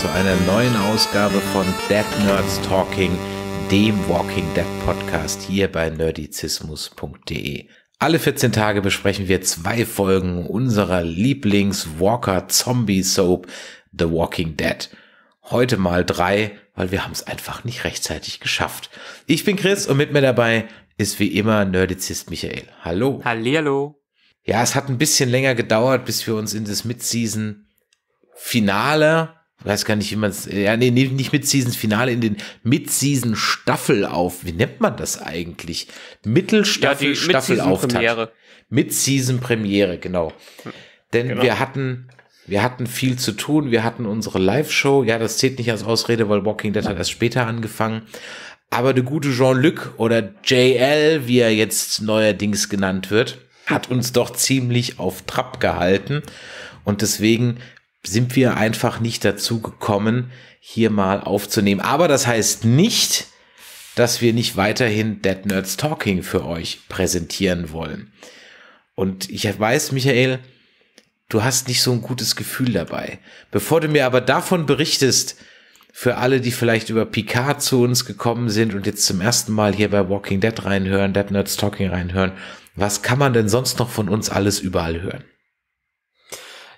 zu einer neuen Ausgabe von Dead Nerds Talking, dem Walking Dead Podcast hier bei nerdizismus.de. Alle 14 Tage besprechen wir zwei Folgen unserer Lieblings-Walker-Zombie-Soap The Walking Dead. Heute mal drei, weil wir haben es einfach nicht rechtzeitig geschafft. Ich bin Chris und mit mir dabei ist wie immer Nerdizist Michael. Hallo. Hallihallo. Ja, es hat ein bisschen länger gedauert, bis wir uns in das Mid-Season Finale weiß gar nicht, wie man es, ja, nee, nicht Mid-Season-Finale, in den mid season staffel auf, wie nennt man das eigentlich? Mittelstaffel-Staffelauftakt. Ja, Mid-Season-Premiere, Mid genau. Denn genau. wir hatten, wir hatten viel zu tun, wir hatten unsere Live-Show, ja, das zählt nicht als Ausrede, weil Walking Dead hat erst später angefangen. Aber der gute Jean-Luc oder JL, wie er jetzt neuerdings genannt wird, hat uns doch ziemlich auf Trab gehalten. Und deswegen sind wir einfach nicht dazu gekommen, hier mal aufzunehmen. Aber das heißt nicht, dass wir nicht weiterhin Dead Nerds Talking für euch präsentieren wollen. Und ich weiß, Michael, du hast nicht so ein gutes Gefühl dabei. Bevor du mir aber davon berichtest, für alle, die vielleicht über Picard zu uns gekommen sind und jetzt zum ersten Mal hier bei Walking Dead reinhören, Dead Nerds Talking reinhören, was kann man denn sonst noch von uns alles überall hören?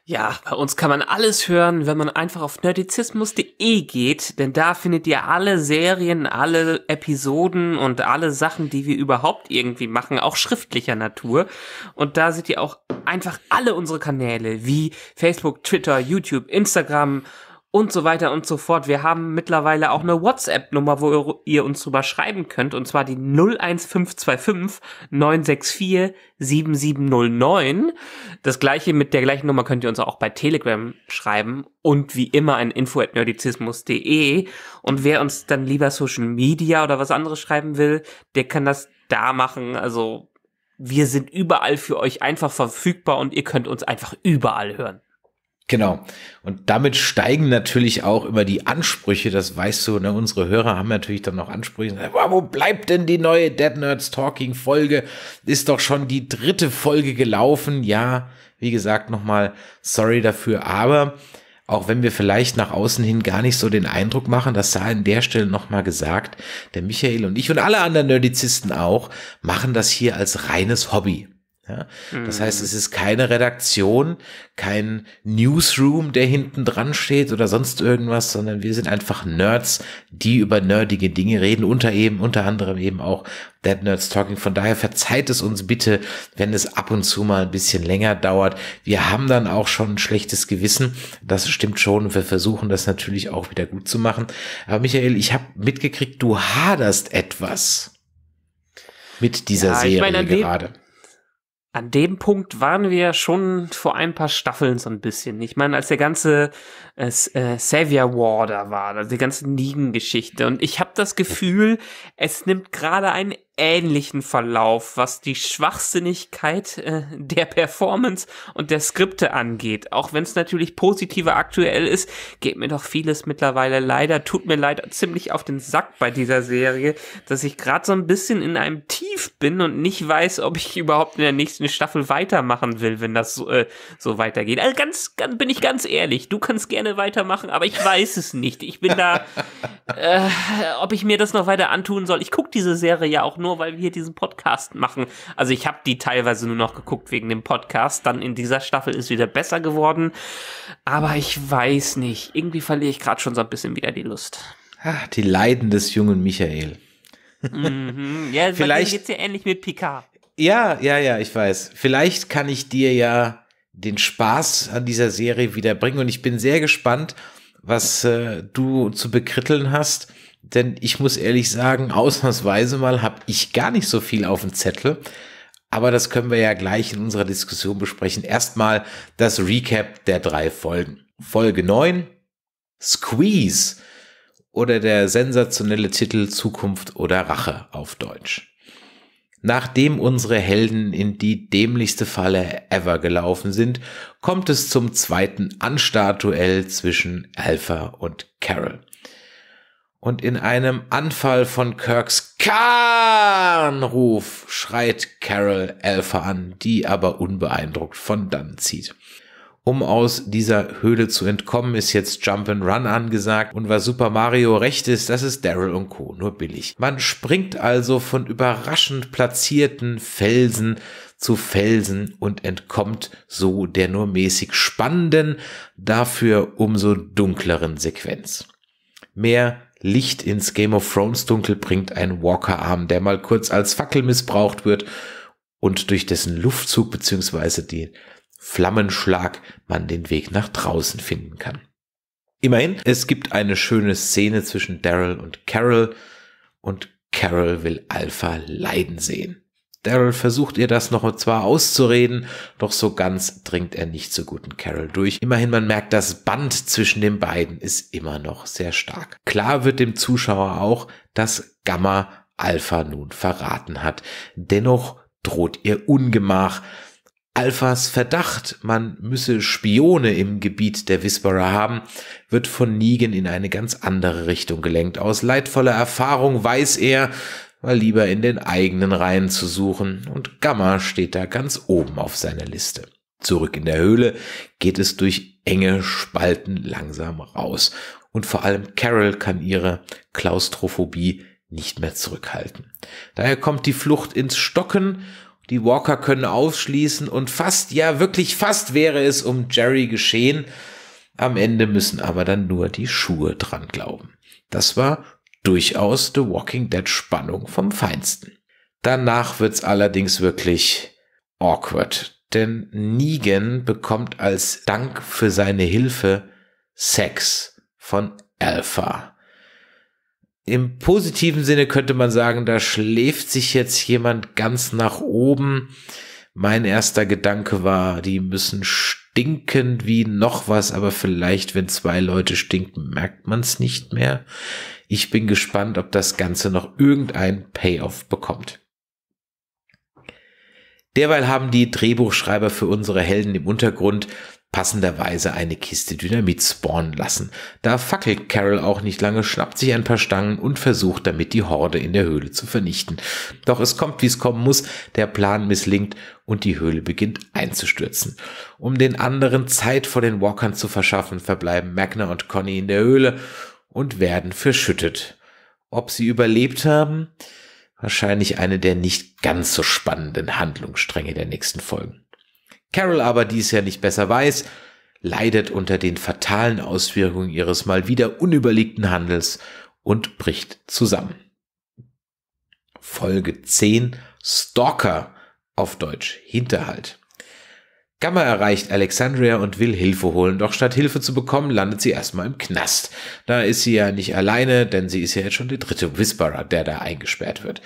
Ja, bei uns kann man alles hören, wenn man einfach auf nerdizismus.de geht, denn da findet ihr alle Serien, alle Episoden und alle Sachen, die wir überhaupt irgendwie machen, auch schriftlicher Natur. Und da seht ihr auch einfach alle unsere Kanäle, wie Facebook, Twitter, YouTube, Instagram und so weiter und so fort. Wir haben mittlerweile auch eine WhatsApp-Nummer, wo ihr uns drüber schreiben könnt, und zwar die 01525 964 7709. Das gleiche mit der gleichen Nummer könnt ihr uns auch bei Telegram schreiben und wie immer an info.nerdizismus.de. Und wer uns dann lieber Social Media oder was anderes schreiben will, der kann das da machen. Also wir sind überall für euch einfach verfügbar und ihr könnt uns einfach überall hören. Genau. Und damit steigen natürlich auch immer die Ansprüche, das weißt du, ne? unsere Hörer haben natürlich dann noch Ansprüche. wo bleibt denn die neue Dead Nerds Talking Folge? Ist doch schon die dritte Folge gelaufen. Ja, wie gesagt, nochmal sorry dafür, aber auch wenn wir vielleicht nach außen hin gar nicht so den Eindruck machen, das sei an der Stelle nochmal gesagt, der Michael und ich und alle anderen Nerdizisten auch, machen das hier als reines Hobby. Ja? Das heißt, mhm. es ist keine Redaktion, kein Newsroom, der hinten dran steht oder sonst irgendwas, sondern wir sind einfach Nerds, die über nerdige Dinge reden, unter eben, unter anderem eben auch Dead Nerds Talking. Von daher verzeiht es uns bitte, wenn es ab und zu mal ein bisschen länger dauert. Wir haben dann auch schon ein schlechtes Gewissen. Das stimmt schon. wir versuchen das natürlich auch wieder gut zu machen. Aber Michael, ich habe mitgekriegt, du haderst etwas mit dieser ja, Serie meine, gerade an dem Punkt waren wir schon vor ein paar Staffeln so ein bisschen. Ich meine, als der ganze äh, äh Savior War da war, also die ganze Negan-Geschichte. Und ich habe das Gefühl, es nimmt gerade ein ähnlichen Verlauf, was die Schwachsinnigkeit äh, der Performance und der Skripte angeht. Auch wenn es natürlich positiver aktuell ist, geht mir doch vieles mittlerweile leider, tut mir leider ziemlich auf den Sack bei dieser Serie, dass ich gerade so ein bisschen in einem Tief bin und nicht weiß, ob ich überhaupt in der nächsten Staffel weitermachen will, wenn das so, äh, so weitergeht. Also ganz, ganz, bin ich ganz ehrlich, du kannst gerne weitermachen, aber ich weiß es nicht. Ich bin da, äh, ob ich mir das noch weiter antun soll. Ich gucke diese Serie ja auch nur, weil wir hier diesen Podcast machen. Also ich habe die teilweise nur noch geguckt wegen dem Podcast. Dann in dieser Staffel ist wieder besser geworden. Aber ich weiß nicht. Irgendwie verliere ich gerade schon so ein bisschen wieder die Lust. Ach, die Leiden des jungen Michael. Mhm. Ja, vielleicht geht's ja ähnlich mit Picard. Ja, ja, ja, ich weiß. Vielleicht kann ich dir ja den Spaß an dieser Serie wiederbringen und ich bin sehr gespannt, was äh, du zu bekritteln hast. Denn ich muss ehrlich sagen, ausnahmsweise mal habe ich gar nicht so viel auf dem Zettel. Aber das können wir ja gleich in unserer Diskussion besprechen. Erstmal das Recap der drei Folgen. Folge 9, Squeeze oder der sensationelle Titel Zukunft oder Rache auf Deutsch. Nachdem unsere Helden in die dämlichste Falle ever gelaufen sind, kommt es zum zweiten Anstartuell zwischen Alpha und Carol und in einem Anfall von Kirks Kahnruf schreit Carol Alpha an, die aber unbeeindruckt von dann zieht. Um aus dieser Höhle zu entkommen, ist jetzt Jump and Run angesagt und was Super Mario recht ist, das ist Daryl und Co. nur billig. Man springt also von überraschend platzierten Felsen zu Felsen und entkommt so der nur mäßig spannenden, dafür umso dunkleren Sequenz. Mehr Licht ins Game of Thrones Dunkel bringt ein Walker-Arm, der mal kurz als Fackel missbraucht wird und durch dessen Luftzug beziehungsweise den Flammenschlag man den Weg nach draußen finden kann. Immerhin, es gibt eine schöne Szene zwischen Daryl und Carol und Carol will Alpha leiden sehen. Daryl versucht ihr das noch zwar auszureden, doch so ganz dringt er nicht zur guten Carol durch. Immerhin, man merkt, das Band zwischen den beiden ist immer noch sehr stark. Klar wird dem Zuschauer auch, dass Gamma Alpha nun verraten hat. Dennoch droht ihr Ungemach. Alphas Verdacht, man müsse Spione im Gebiet der Whisperer haben, wird von Negan in eine ganz andere Richtung gelenkt. Aus leidvoller Erfahrung weiß er, mal lieber in den eigenen Reihen zu suchen und Gamma steht da ganz oben auf seiner Liste. Zurück in der Höhle geht es durch enge Spalten langsam raus und vor allem Carol kann ihre Klaustrophobie nicht mehr zurückhalten. Daher kommt die Flucht ins Stocken die Walker können aufschließen und fast, ja wirklich fast wäre es um Jerry geschehen. Am Ende müssen aber dann nur die Schuhe dran glauben. Das war durchaus The Walking Dead Spannung vom Feinsten. Danach wird's allerdings wirklich awkward, denn Negan bekommt als Dank für seine Hilfe Sex von Alpha. Im positiven Sinne könnte man sagen, da schläft sich jetzt jemand ganz nach oben. Mein erster Gedanke war, die müssen stinken wie noch was, aber vielleicht, wenn zwei Leute stinken, merkt man's nicht mehr. Ich bin gespannt, ob das Ganze noch irgendein Payoff bekommt. Derweil haben die Drehbuchschreiber für unsere Helden im Untergrund passenderweise eine Kiste Dynamit spawnen lassen. Da fackelt Carol auch nicht lange, schnappt sich ein paar Stangen und versucht damit die Horde in der Höhle zu vernichten. Doch es kommt, wie es kommen muss, der Plan misslingt und die Höhle beginnt einzustürzen. Um den anderen Zeit vor den Walkern zu verschaffen, verbleiben Magna und Conny in der Höhle und werden verschüttet. Ob sie überlebt haben? Wahrscheinlich eine der nicht ganz so spannenden Handlungsstränge der nächsten Folgen. Carol aber, die es ja nicht besser weiß, leidet unter den fatalen Auswirkungen ihres mal wieder unüberlegten Handels und bricht zusammen. Folge 10 Stalker auf Deutsch Hinterhalt. Gamma erreicht Alexandria und will Hilfe holen, doch statt Hilfe zu bekommen, landet sie erstmal im Knast. Da ist sie ja nicht alleine, denn sie ist ja jetzt schon der dritte Whisperer, der da eingesperrt wird.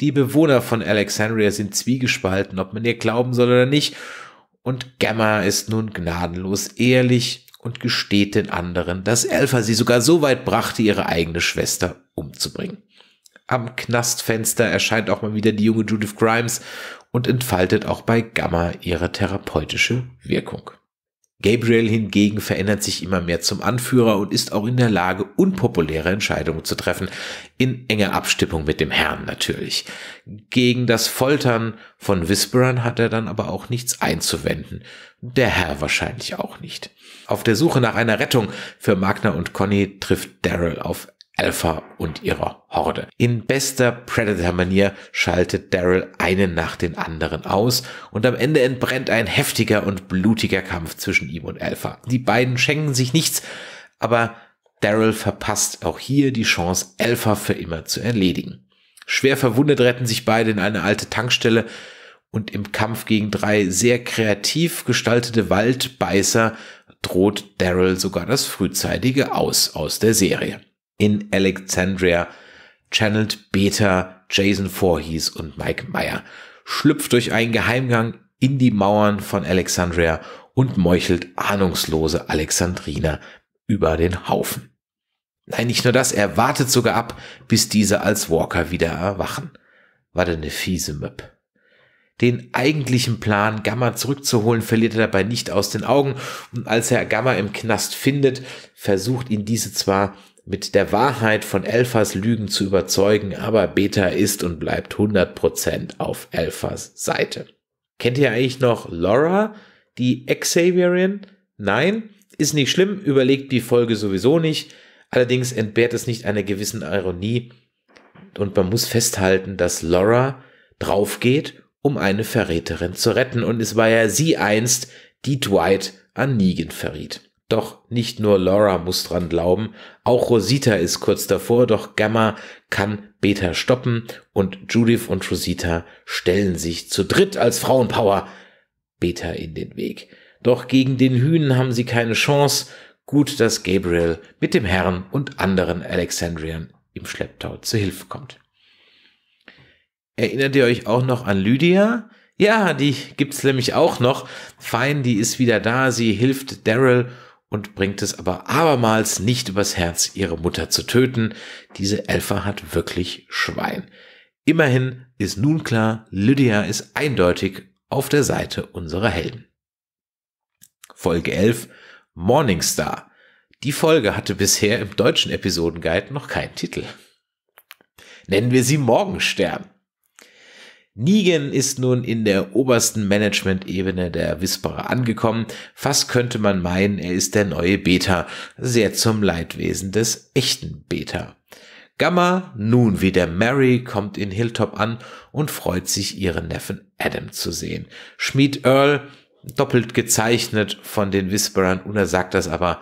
Die Bewohner von Alexandria sind zwiegespalten, ob man ihr glauben soll oder nicht, und Gamma ist nun gnadenlos ehrlich und gesteht den anderen, dass Alpha sie sogar so weit brachte, ihre eigene Schwester umzubringen. Am Knastfenster erscheint auch mal wieder die junge Judith Grimes und entfaltet auch bei Gamma ihre therapeutische Wirkung. Gabriel hingegen verändert sich immer mehr zum Anführer und ist auch in der Lage, unpopuläre Entscheidungen zu treffen, in enger Abstimmung mit dem Herrn natürlich. Gegen das Foltern von Whisperern hat er dann aber auch nichts einzuwenden, der Herr wahrscheinlich auch nicht. Auf der Suche nach einer Rettung für Magna und Conny trifft Daryl auf Alpha und ihrer Horde. In bester Predator-Manier schaltet Daryl einen nach den anderen aus und am Ende entbrennt ein heftiger und blutiger Kampf zwischen ihm und Alpha. Die beiden schenken sich nichts, aber Daryl verpasst auch hier die Chance, Alpha für immer zu erledigen. Schwer verwundet retten sich beide in eine alte Tankstelle und im Kampf gegen drei sehr kreativ gestaltete Waldbeißer droht Daryl sogar das frühzeitige Aus aus der Serie in Alexandria channelt Beta Jason Voorhees und Mike Meyer, schlüpft durch einen Geheimgang in die Mauern von Alexandria und meuchelt ahnungslose Alexandriner über den Haufen. Nein, nicht nur das, er wartet sogar ab, bis diese als Walker wieder erwachen. War denn eine fiese Möb. Den eigentlichen Plan, Gamma zurückzuholen, verliert er dabei nicht aus den Augen und als er Gamma im Knast findet, versucht ihn diese zwar mit der Wahrheit von Alphas Lügen zu überzeugen, aber Beta ist und bleibt 100% auf Alphas Seite. Kennt ihr eigentlich noch Laura, die Xavierin? Nein, ist nicht schlimm, überlegt die Folge sowieso nicht. Allerdings entbehrt es nicht einer gewissen Ironie und man muss festhalten, dass Laura draufgeht, um eine Verräterin zu retten und es war ja sie einst, die Dwight an Negan verriet. Doch nicht nur Laura muss dran glauben, auch Rosita ist kurz davor, doch Gamma kann Beta stoppen und Judith und Rosita stellen sich zu dritt als Frauenpower Beta in den Weg. Doch gegen den Hünen haben sie keine Chance. Gut, dass Gabriel mit dem Herrn und anderen Alexandrian im Schlepptau zu Hilfe kommt. Erinnert ihr euch auch noch an Lydia? Ja, die gibt's nämlich auch noch. Fein, die ist wieder da. Sie hilft Daryl und bringt es aber abermals nicht übers Herz, ihre Mutter zu töten. Diese Elfa hat wirklich Schwein. Immerhin ist nun klar, Lydia ist eindeutig auf der Seite unserer Helden. Folge 11 Morningstar. Die Folge hatte bisher im deutschen Episodenguide noch keinen Titel. Nennen wir sie Morgenstern. Negan ist nun in der obersten Management-Ebene der Whisperer angekommen. Fast könnte man meinen, er ist der neue Beta, sehr zum Leidwesen des echten Beta. Gamma, nun wieder Mary, kommt in Hilltop an und freut sich, ihren Neffen Adam zu sehen. Schmied Earl, doppelt gezeichnet von den Whisperern, Una sagt das aber,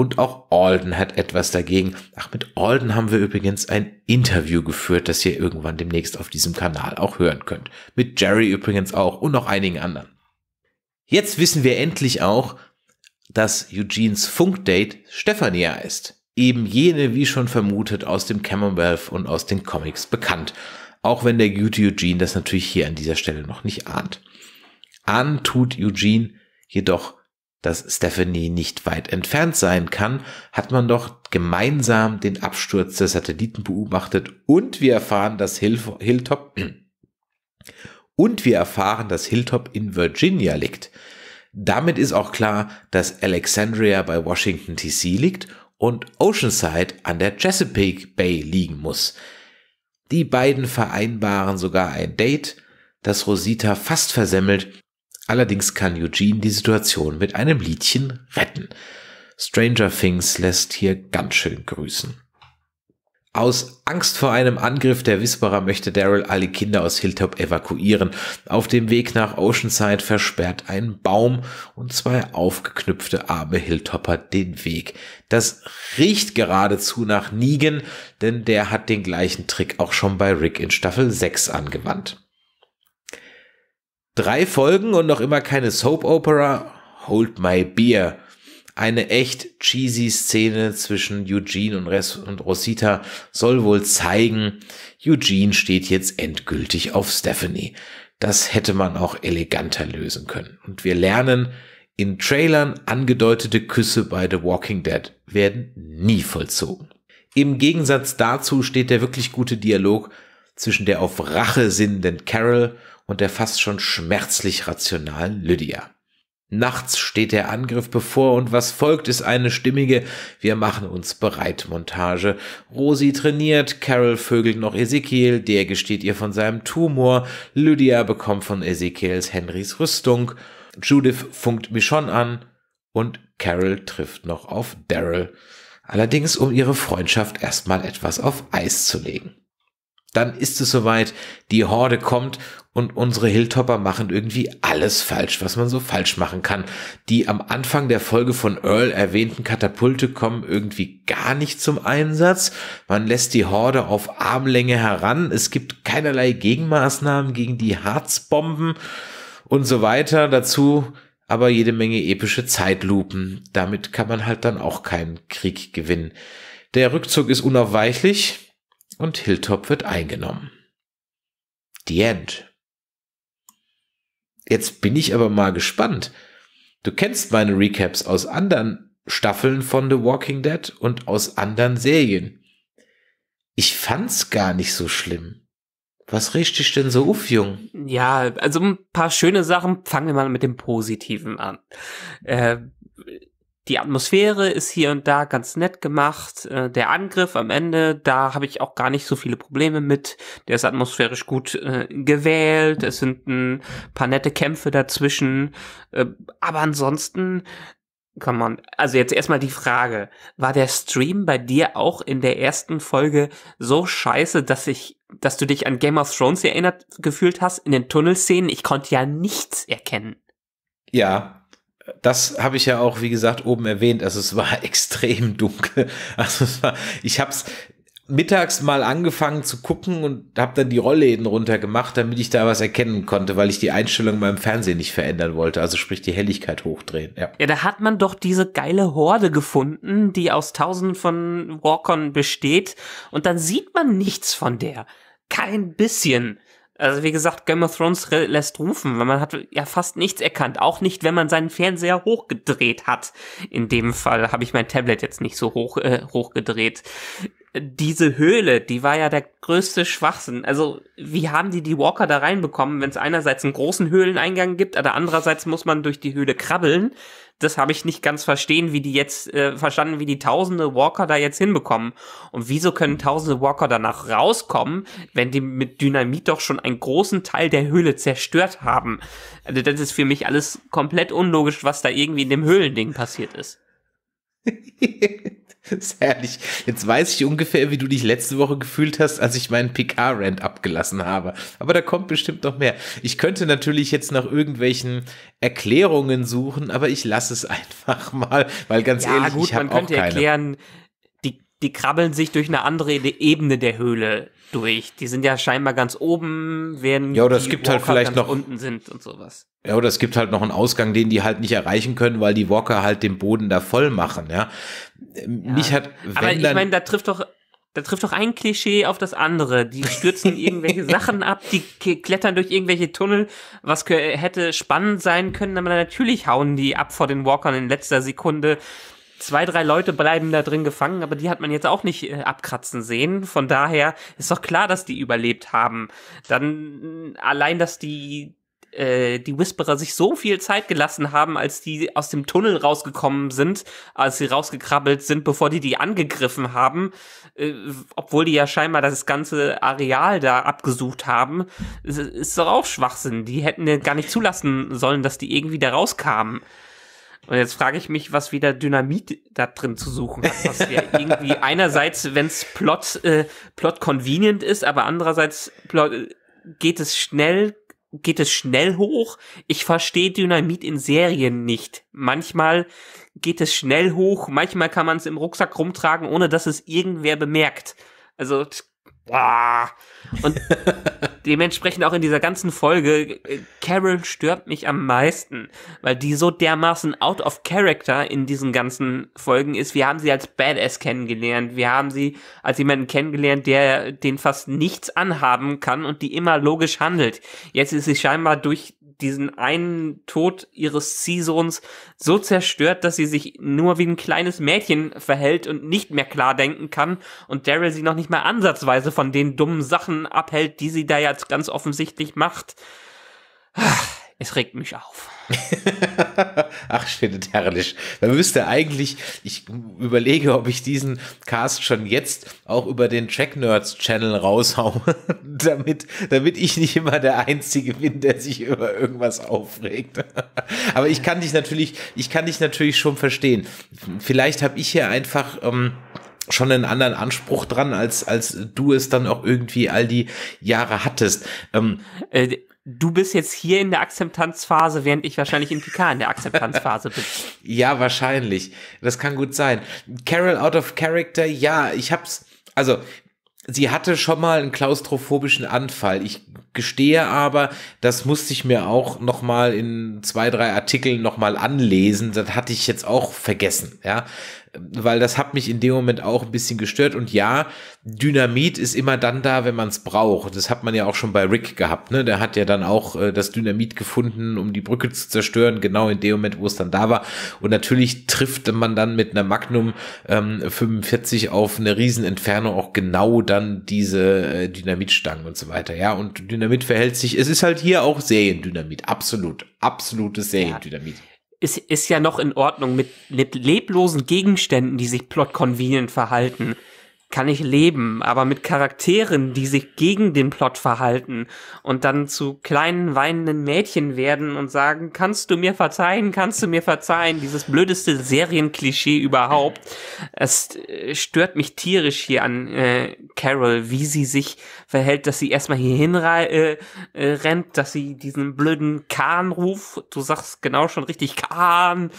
und auch Alden hat etwas dagegen. Ach, mit Alden haben wir übrigens ein Interview geführt, das ihr irgendwann demnächst auf diesem Kanal auch hören könnt. Mit Jerry übrigens auch und noch einigen anderen. Jetzt wissen wir endlich auch, dass Eugenes Funkdate Stefania ist. Eben jene, wie schon vermutet, aus dem Commonwealth und aus den Comics bekannt. Auch wenn der gute Eugene das natürlich hier an dieser Stelle noch nicht ahnt. Ahnen tut Eugene jedoch, dass Stephanie nicht weit entfernt sein kann, hat man doch gemeinsam den Absturz der Satelliten beobachtet und wir erfahren, dass Hilltop und wir erfahren, dass Hilltop in Virginia liegt. Damit ist auch klar, dass Alexandria bei Washington DC liegt und Oceanside an der Chesapeake Bay liegen muss. Die beiden vereinbaren sogar ein Date, das Rosita fast versemmelt Allerdings kann Eugene die Situation mit einem Liedchen retten. Stranger Things lässt hier ganz schön grüßen. Aus Angst vor einem Angriff der Whisperer möchte Daryl alle Kinder aus Hilltop evakuieren. Auf dem Weg nach Oceanside versperrt ein Baum und zwei aufgeknüpfte arme Hilltopper den Weg. Das riecht geradezu nach Negan, denn der hat den gleichen Trick auch schon bei Rick in Staffel 6 angewandt. Drei Folgen und noch immer keine Soap Opera? Hold my beer. Eine echt cheesy Szene zwischen Eugene und, Res und Rosita soll wohl zeigen, Eugene steht jetzt endgültig auf Stephanie. Das hätte man auch eleganter lösen können. Und wir lernen, in Trailern angedeutete Küsse bei The Walking Dead werden nie vollzogen. Im Gegensatz dazu steht der wirklich gute Dialog zwischen der auf Rache sinnenden Carol und der fast schon schmerzlich rationalen Lydia. Nachts steht der Angriff bevor und was folgt ist eine stimmige Wir machen uns bereit Montage. Rosi trainiert, Carol vögelt noch Ezekiel, der gesteht ihr von seinem Tumor, Lydia bekommt von Ezekiels Henrys Rüstung, Judith funkt Michonne an und Carol trifft noch auf Daryl. Allerdings, um ihre Freundschaft erstmal etwas auf Eis zu legen. Dann ist es soweit, die Horde kommt und unsere Hilltopper machen irgendwie alles falsch, was man so falsch machen kann. Die am Anfang der Folge von Earl erwähnten Katapulte kommen irgendwie gar nicht zum Einsatz. Man lässt die Horde auf Armlänge heran. Es gibt keinerlei Gegenmaßnahmen gegen die Harzbomben und so weiter. Dazu aber jede Menge epische Zeitlupen. Damit kann man halt dann auch keinen Krieg gewinnen. Der Rückzug ist unaufweichlich und Hilltop wird eingenommen. The End. Jetzt bin ich aber mal gespannt. Du kennst meine Recaps aus anderen Staffeln von The Walking Dead und aus anderen Serien. Ich fand's gar nicht so schlimm. Was riecht dich denn so auf, Jung? Ja, also ein paar schöne Sachen. Fangen wir mal mit dem Positiven an. Äh, die Atmosphäre ist hier und da ganz nett gemacht. Äh, der Angriff am Ende, da habe ich auch gar nicht so viele Probleme mit. Der ist atmosphärisch gut äh, gewählt. Es sind ein paar nette Kämpfe dazwischen. Äh, aber ansonsten kann man. Also jetzt erstmal die Frage. War der Stream bei dir auch in der ersten Folge so scheiße, dass ich, dass du dich an Game of Thrones erinnert gefühlt hast in den Tunnelszenen? Ich konnte ja nichts erkennen. Ja, das habe ich ja auch, wie gesagt, oben erwähnt. Also es war extrem dunkel. Also es war, ich habe es mittags mal angefangen zu gucken und habe dann die Rollläden runtergemacht, damit ich da was erkennen konnte, weil ich die Einstellung beim Fernsehen nicht verändern wollte. Also sprich die Helligkeit hochdrehen. Ja, ja da hat man doch diese geile Horde gefunden, die aus tausenden von Walkern besteht. Und dann sieht man nichts von der. Kein bisschen. Also wie gesagt, Game of Thrones lässt rufen, weil man hat ja fast nichts erkannt. Auch nicht, wenn man seinen Fernseher hochgedreht hat. In dem Fall habe ich mein Tablet jetzt nicht so hoch äh, hochgedreht. Diese Höhle, die war ja der größte Schwachsinn. Also wie haben die die Walker da reinbekommen, wenn es einerseits einen großen Höhleneingang gibt, aber andererseits muss man durch die Höhle krabbeln das habe ich nicht ganz verstehen, wie die jetzt äh, verstanden, wie die tausende Walker da jetzt hinbekommen. Und wieso können tausende Walker danach rauskommen, wenn die mit Dynamit doch schon einen großen Teil der Höhle zerstört haben? Also das ist für mich alles komplett unlogisch, was da irgendwie in dem Höhlending passiert ist. Das ist herrlich. Jetzt weiß ich ungefähr, wie du dich letzte Woche gefühlt hast, als ich meinen PK-Rant abgelassen habe. Aber da kommt bestimmt noch mehr. Ich könnte natürlich jetzt nach irgendwelchen Erklärungen suchen, aber ich lasse es einfach mal, weil ganz ja, ehrlich, gut, ich habe auch keine. erklären, die, die krabbeln sich durch eine andere Ebene der Höhle durch. Die sind ja scheinbar ganz oben, werden ja, oder es gibt halt Walker halt vielleicht noch unten sind und sowas. Ja, oder es gibt halt noch einen Ausgang, den die halt nicht erreichen können, weil die Walker halt den Boden da voll machen, ja. Mich ja. hat. Aber ich meine, da trifft doch da trifft doch ein Klischee auf das andere. Die stürzen irgendwelche Sachen ab, die klettern durch irgendwelche Tunnel, was hätte spannend sein können, aber natürlich hauen die ab vor den Walkern in letzter Sekunde. Zwei, drei Leute bleiben da drin gefangen, aber die hat man jetzt auch nicht äh, abkratzen sehen. Von daher ist doch klar, dass die überlebt haben. Dann allein, dass die äh, die Whisperer sich so viel Zeit gelassen haben, als die aus dem Tunnel rausgekommen sind, als sie rausgekrabbelt sind, bevor die die angegriffen haben, äh, obwohl die ja scheinbar das ganze Areal da abgesucht haben, ist, ist doch auch Schwachsinn. Die hätten ja gar nicht zulassen sollen, dass die irgendwie da rauskamen. Und jetzt frage ich mich, was wieder Dynamit da drin zu suchen hat. Was ja irgendwie einerseits, wenn's Plot, äh, Plot convenient ist, aber andererseits Plot, äh, geht es schnell, geht es schnell hoch. Ich verstehe Dynamit in Serien nicht. Manchmal geht es schnell hoch, manchmal kann man es im Rucksack rumtragen, ohne dass es irgendwer bemerkt. Also und dementsprechend auch in dieser ganzen Folge, äh, Carol stört mich am meisten, weil die so dermaßen out of character in diesen ganzen Folgen ist. Wir haben sie als Badass kennengelernt. Wir haben sie als jemanden kennengelernt, der den fast nichts anhaben kann und die immer logisch handelt. Jetzt ist sie scheinbar durch diesen einen Tod ihres Seasons so zerstört, dass sie sich nur wie ein kleines Mädchen verhält und nicht mehr klar denken kann und Daryl sie noch nicht mal ansatzweise von den dummen Sachen abhält, die sie da jetzt ganz offensichtlich macht. Ah, es regt mich auf. Ach, ich finde herrlich. Da müsste eigentlich, ich überlege, ob ich diesen Cast schon jetzt auch über den Track Nerds Channel raushaue, damit, damit ich nicht immer der Einzige bin, der sich über irgendwas aufregt. Aber ich kann dich natürlich, ich kann dich natürlich schon verstehen. Vielleicht habe ich hier einfach, ähm, schon einen anderen Anspruch dran, als, als du es dann auch irgendwie all die Jahre hattest. Ähm, äh, du bist jetzt hier in der Akzeptanzphase, während ich wahrscheinlich in PK in der Akzeptanzphase bin. ja, wahrscheinlich. Das kann gut sein. Carol out of character, ja, ich hab's, also, sie hatte schon mal einen klaustrophobischen Anfall. Ich gestehe aber, das musste ich mir auch nochmal in zwei, drei Artikeln nochmal anlesen. Das hatte ich jetzt auch vergessen, ja weil das hat mich in dem Moment auch ein bisschen gestört. Und ja, Dynamit ist immer dann da, wenn man es braucht. Das hat man ja auch schon bei Rick gehabt. Ne? Der hat ja dann auch äh, das Dynamit gefunden, um die Brücke zu zerstören, genau in dem Moment, wo es dann da war. Und natürlich trifft man dann mit einer Magnum ähm, 45 auf eine Riesenentfernung auch genau dann diese äh, Dynamitstangen und so weiter. Ja, und Dynamit verhält sich, es ist halt hier auch Seriendynamit. Absolut. Absolutes Seriendynamit. Ja ist, ist ja noch in Ordnung mit, mit leblosen Gegenständen, die sich plot convenient verhalten kann ich leben, aber mit Charakteren, die sich gegen den Plot verhalten und dann zu kleinen weinenden Mädchen werden und sagen, kannst du mir verzeihen, kannst du mir verzeihen, dieses blödeste Serienklischee überhaupt. Es äh, stört mich tierisch hier an äh, Carol, wie sie sich verhält, dass sie erstmal hier hinrennt, äh, äh, rennt, dass sie diesen blöden Kahn ruft, du sagst genau schon richtig Kahn,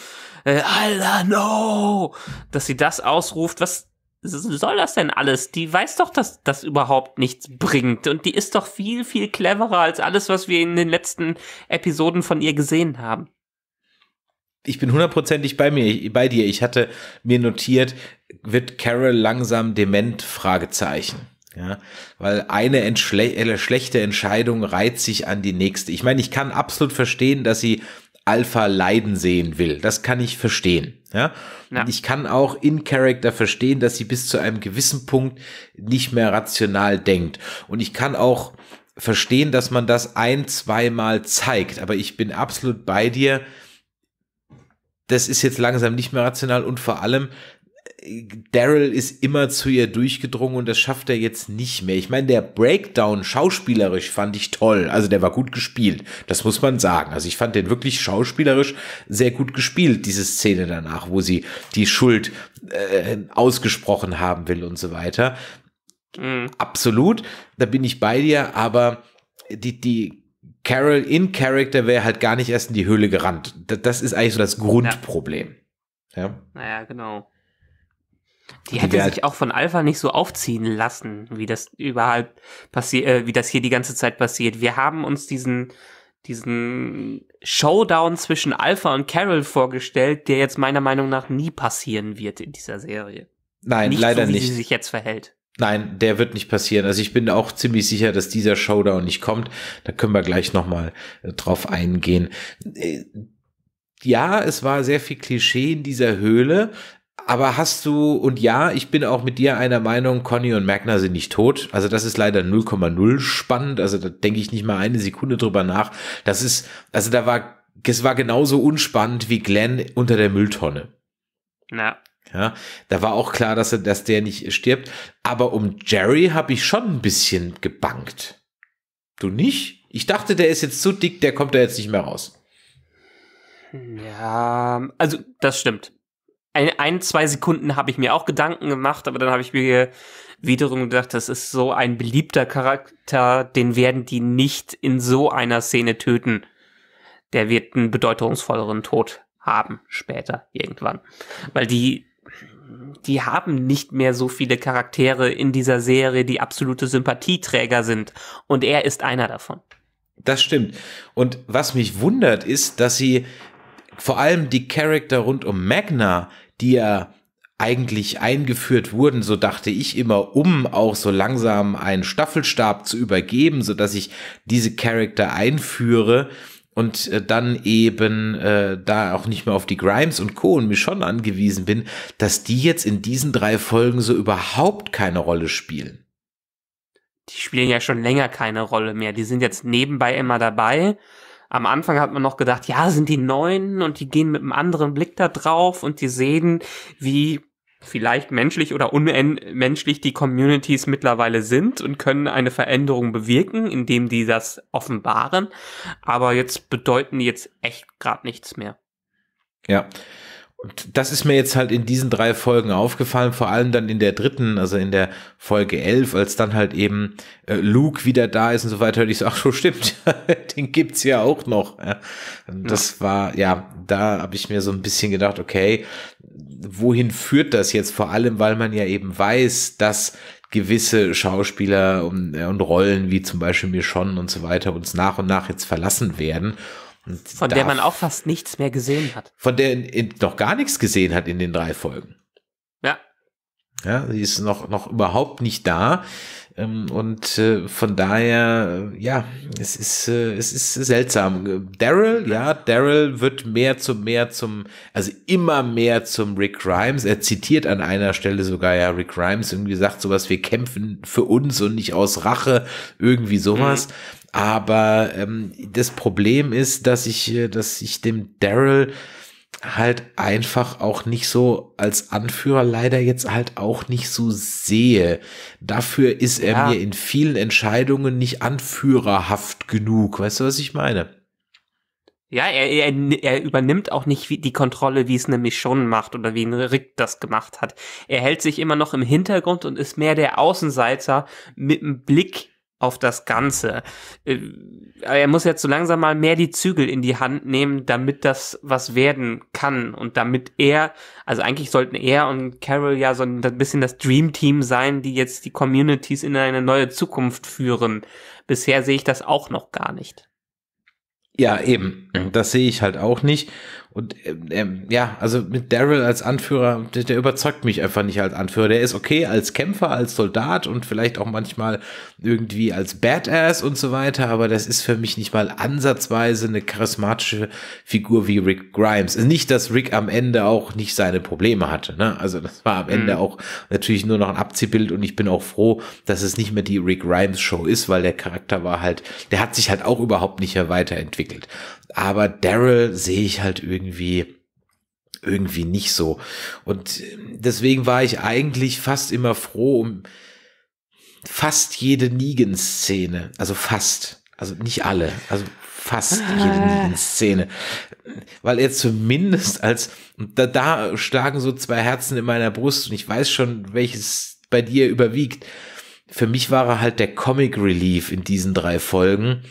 äh, Alter, no, dass sie das ausruft, was soll das denn alles? Die weiß doch, dass das überhaupt nichts bringt. Und die ist doch viel, viel cleverer als alles, was wir in den letzten Episoden von ihr gesehen haben. Ich bin hundertprozentig bei mir, bei dir. Ich hatte mir notiert, wird Carol langsam dement? Fragezeichen. Ja, weil eine entschle schlechte Entscheidung reiht sich an die nächste. Ich meine, ich kann absolut verstehen, dass sie Alpha leiden sehen will. Das kann ich verstehen. Ja? ja. ich kann auch in Character verstehen, dass sie bis zu einem gewissen Punkt nicht mehr rational denkt. Und ich kann auch verstehen, dass man das ein, zweimal zeigt. Aber ich bin absolut bei dir. Das ist jetzt langsam nicht mehr rational und vor allem Daryl ist immer zu ihr durchgedrungen und das schafft er jetzt nicht mehr. Ich meine, der Breakdown schauspielerisch fand ich toll. Also der war gut gespielt. Das muss man sagen. Also ich fand den wirklich schauspielerisch sehr gut gespielt, diese Szene danach, wo sie die Schuld äh, ausgesprochen haben will und so weiter. Mhm. Absolut. Da bin ich bei dir, aber die, die Carol in Character wäre halt gar nicht erst in die Höhle gerannt. Das, ist eigentlich so das Grundproblem. ja. Naja, genau. Die, hätte sich auch von Alpha nicht so aufziehen lassen, wie das überhaupt passiert, äh, wie das hier die ganze Zeit passiert. Wir haben uns diesen diesen Showdown zwischen Alpha und Carol vorgestellt, der jetzt meiner Meinung nach nie passieren wird in dieser Serie. Nein, nicht leider so, wie nicht. Wie sie sich jetzt verhält. Nein, der wird nicht passieren. Also ich bin auch ziemlich sicher, dass dieser Showdown nicht kommt. Da können wir gleich nochmal äh, drauf eingehen äh, ja, es war sehr viel Klischee in dieser Höhle, aber hast du, und ja, ich bin auch mit dir einer Meinung, Conny und Magna sind nicht tot. Also das ist leider 0,0 spannend. Also da denke ich nicht mal eine Sekunde drüber nach. Das ist, also da war, es war genauso unspannend wie Glenn unter der Mülltonne. Na. Ja, da war auch klar, dass, er, dass der nicht stirbt. Aber um Jerry habe ich schon ein bisschen gebankt. Du nicht? Ich dachte, der ist jetzt zu dick, der kommt da jetzt nicht mehr raus. Ja, also das stimmt ein, ein, zwei Sekunden habe ich mir auch Gedanken gemacht, aber dann habe ich mir wiederum gedacht, das ist so ein beliebter Charakter, den werden die nicht in so einer Szene töten. Der wird einen bedeutungsvolleren Tod haben später irgendwann, weil die die haben nicht mehr so viele Charaktere in dieser Serie, die absolute Sympathieträger sind und er ist einer davon. Das stimmt. Und was mich wundert, ist, dass sie vor allem die Charakter rund um Magna, die ja eigentlich eingeführt wurden, so dachte ich immer, um auch so langsam einen Staffelstab zu übergeben, so dass ich diese Charakter einführe und äh, dann eben äh, da auch nicht mehr auf die Grimes und Co. und mich schon angewiesen bin, dass die jetzt in diesen drei Folgen so überhaupt keine Rolle spielen. Die spielen ja schon länger keine Rolle mehr. Die sind jetzt nebenbei immer dabei am Anfang hat man noch gedacht, ja, sind die Neuen und die gehen mit einem anderen Blick da drauf und die sehen, wie vielleicht menschlich oder unmenschlich die Communities mittlerweile sind und können eine Veränderung bewirken, indem die das offenbaren. Aber jetzt bedeuten die jetzt echt gerade nichts mehr. Ja, das ist mir jetzt halt in diesen drei Folgen aufgefallen, vor allem dann in der dritten, also in der Folge 11, als dann halt eben äh, Luke wieder da ist und so weiter, ich so, ach so, stimmt, den gibt's ja auch noch. Das ja. war, ja, da habe ich mir so ein bisschen gedacht, okay, wohin führt das jetzt? Vor allem, weil man ja eben weiß, dass gewisse Schauspieler und, äh, und Rollen, wie zum Beispiel Michonne und so weiter, uns nach und nach jetzt verlassen werden und von der man auch fast nichts mehr gesehen hat. Von der in, in, noch gar nichts gesehen hat in den drei Folgen. Ja. Ja, sie ist noch, noch überhaupt nicht da. Ähm, und äh, von daher, ja, es ist, äh, es ist seltsam. Daryl, ja, Daryl wird mehr zum, mehr zum, also immer mehr zum Rick Grimes. Er zitiert an einer Stelle sogar ja Rick Grimes irgendwie sagt sowas, wir kämpfen für uns und nicht aus Rache, irgendwie sowas. Mhm. Aber ähm, das Problem ist, dass ich, äh, dass ich dem Daryl halt einfach auch nicht so als Anführer leider jetzt halt auch nicht so sehe. Dafür ist er ja. mir in vielen Entscheidungen nicht anführerhaft genug. Weißt du, was ich meine? Ja, er, er, er übernimmt auch nicht die Kontrolle, wie es nämlich schon macht oder wie ein Rick das gemacht hat. Er hält sich immer noch im Hintergrund und ist mehr der Außenseiter mit einem Blick auf das Ganze. Äh, er muss jetzt so langsam mal mehr die Zügel in die Hand nehmen, damit das was werden kann und damit er, also eigentlich sollten er und Carol ja so ein bisschen das Dream Team sein, die jetzt die Communities in eine neue Zukunft führen. Bisher sehe ich das auch noch gar nicht. Ja, eben. Das sehe ich halt auch nicht. Und ähm, ähm, ja, also mit Daryl als Anführer, der, der, überzeugt mich einfach nicht als Anführer. Der ist okay als Kämpfer, als Soldat und vielleicht auch manchmal irgendwie als Badass und so weiter, aber das ist für mich nicht mal ansatzweise eine charismatische Figur wie Rick Grimes. Nicht, dass Rick am Ende auch nicht seine Probleme hatte. Ne? Also das war am Ende mhm. auch natürlich nur noch ein Abziehbild und ich bin auch froh, dass es nicht mehr die Rick Grimes Show ist, weil der Charakter war halt, der hat sich halt auch überhaupt nicht mehr weiterentwickelt. Aber Daryl sehe ich halt irgendwie irgendwie irgendwie nicht so. Und deswegen war ich eigentlich fast immer froh um fast jede Negan-Szene. Also fast. Also nicht alle. Also fast ah. jede Negan-Szene. Weil er zumindest als, da, da schlagen so zwei Herzen in meiner Brust und ich weiß schon, welches bei dir überwiegt. Für mich war er halt der Comic Relief in diesen drei Folgen.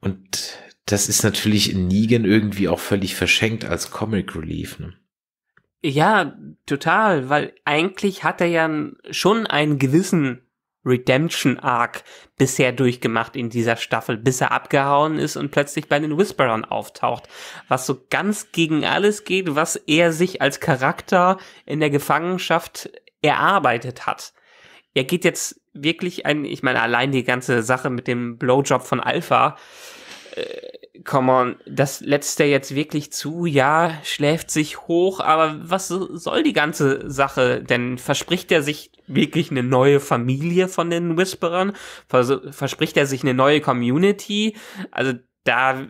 Und das ist natürlich in Negan irgendwie auch völlig verschenkt als Comic Relief. Ne? Ja, total, weil eigentlich hat er ja schon einen gewissen Redemption Arc bisher durchgemacht in dieser Staffel, bis er abgehauen ist und plötzlich bei den Whisperern auftaucht, was so ganz gegen alles geht, was er sich als Charakter in der Gefangenschaft erarbeitet hat. Er geht jetzt wirklich ein, ich meine, allein die ganze Sache mit dem Blowjob von Alpha, äh, come on, das lässt er jetzt wirklich zu, ja, schläft sich hoch, aber was soll die ganze Sache? Denn verspricht er sich wirklich eine neue Familie von den Whisperern? Verspricht er sich eine neue Community? Also da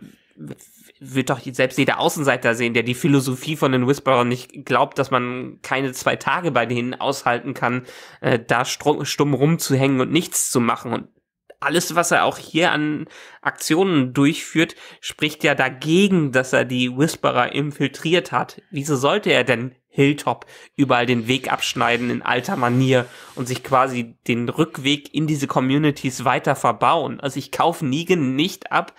wird doch selbst jeder Außenseiter sehen, der die Philosophie von den Whisperern nicht glaubt, dass man keine zwei Tage bei denen aushalten kann, äh, da stumm rumzuhängen und nichts zu machen. Und alles, was er auch hier an Aktionen durchführt, spricht ja dagegen, dass er die Whisperer infiltriert hat. Wieso sollte er denn Hilltop überall den Weg abschneiden in alter Manier und sich quasi den Rückweg in diese Communities weiter verbauen? Also ich kaufe Negan nicht ab.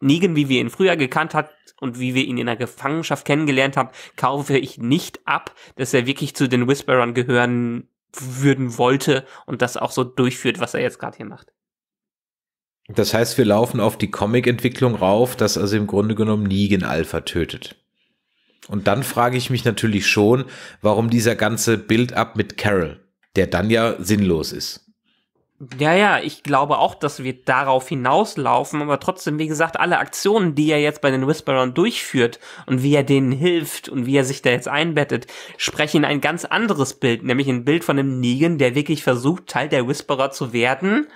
Negan, wie wir ihn früher gekannt hat und wie wir ihn in der Gefangenschaft kennengelernt haben, kaufe ich nicht ab, dass er wirklich zu den Whisperern gehören würden wollte und das auch so durchführt, was er jetzt gerade hier macht. Das heißt, wir laufen auf die Comic-Entwicklung rauf, dass also im Grunde genommen Negan Alpha tötet. Und dann frage ich mich natürlich schon, warum dieser ganze Build-up mit Carol, der dann ja sinnlos ist. Ja, ja, ich glaube auch, dass wir darauf hinauslaufen, aber trotzdem, wie gesagt, alle Aktionen, die er jetzt bei den Whisperern durchführt und wie er denen hilft und wie er sich da jetzt einbettet, sprechen ein ganz anderes Bild, nämlich ein Bild von einem Negan, der wirklich versucht, Teil der Whisperer zu werden,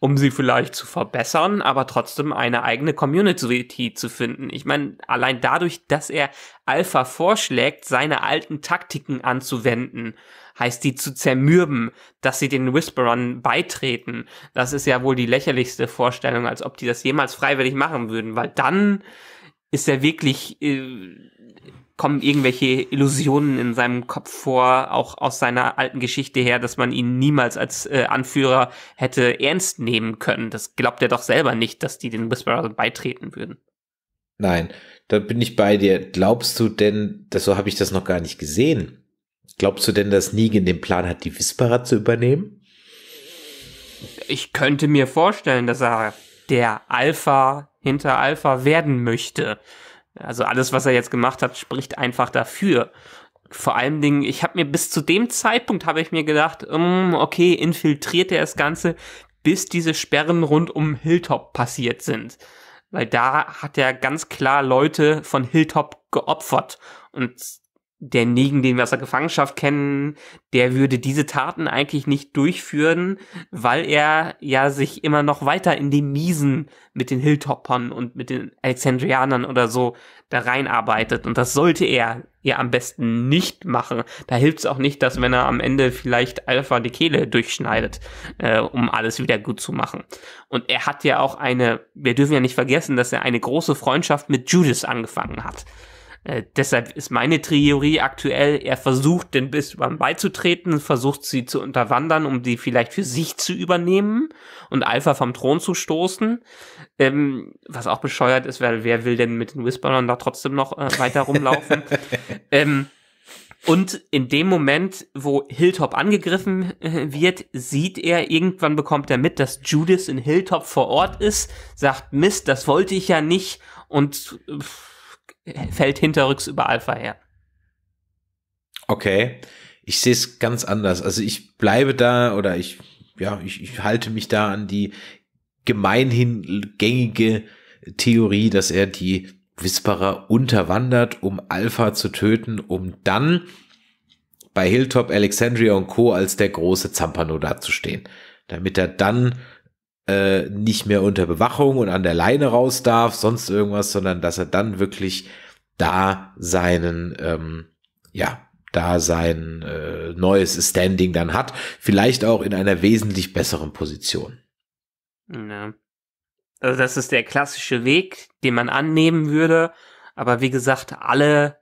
um sie vielleicht zu verbessern, aber trotzdem eine eigene Community zu finden. Ich meine, allein dadurch, dass er Alpha vorschlägt, seine alten Taktiken anzuwenden, heißt die zu zermürben, dass sie den Whisperern beitreten. Das ist ja wohl die lächerlichste Vorstellung, als ob die das jemals freiwillig machen würden, weil dann ist er wirklich äh, kommen irgendwelche Illusionen in seinem Kopf vor, auch aus seiner alten Geschichte her, dass man ihn niemals als äh, Anführer hätte ernst nehmen können. Das glaubt er doch selber nicht, dass die den Whisperer beitreten würden. Nein, da bin ich bei dir. Glaubst du denn, das, so habe ich das noch gar nicht gesehen, glaubst du denn, dass Negan den Plan hat, die Whisperer zu übernehmen? Ich könnte mir vorstellen, dass er der Alpha hinter Alpha werden möchte also alles, was er jetzt gemacht hat, spricht einfach dafür. Vor allen Dingen, ich habe mir bis zu dem Zeitpunkt habe ich mir gedacht, um, okay, infiltriert er das Ganze, bis diese Sperren rund um Hilltop passiert sind. Weil da hat er ganz klar Leute von Hilltop geopfert. Und der Negen, den wir aus der Gefangenschaft kennen, der würde diese Taten eigentlich nicht durchführen, weil er ja sich immer noch weiter in den Miesen mit den Hilltoppern und mit den Alexandrianern oder so da reinarbeitet. Und das sollte er ja am besten nicht machen. Da hilft es auch nicht, dass wenn er am Ende vielleicht Alpha die Kehle durchschneidet, äh, um alles wieder gut zu machen. Und er hat ja auch eine, wir dürfen ja nicht vergessen, dass er eine große Freundschaft mit Judas angefangen hat. Äh, deshalb ist meine Theorie aktuell, er versucht den Bistram beizutreten, versucht sie zu unterwandern, um die vielleicht für sich zu übernehmen und Alpha vom Thron zu stoßen. Ähm, was auch bescheuert ist, weil wer will denn mit den Whisperern da trotzdem noch äh, weiter rumlaufen? ähm, und in dem Moment, wo Hilltop angegriffen äh, wird, sieht er, irgendwann bekommt er mit, dass Judith in Hilltop vor Ort ist, sagt, Mist, das wollte ich ja nicht und pff, äh, fällt hinterrücks über Alpha her. Okay, ich sehe es ganz anders. Also ich bleibe da oder ich, ja, ich, ich halte mich da an die gemeinhin gängige Theorie, dass er die Whisperer unterwandert, um Alpha zu töten, um dann bei Hilltop, Alexandria und Co. als der große Zampano dazustehen. Damit er dann äh, nicht mehr unter Bewachung und an der Leine raus darf, sonst irgendwas, sondern dass er dann wirklich da seinen, ähm, ja, da sein äh, neues Standing dann hat, vielleicht auch in einer wesentlich besseren Position. Ja. Also das ist der klassische Weg, den man annehmen würde, aber wie gesagt, alle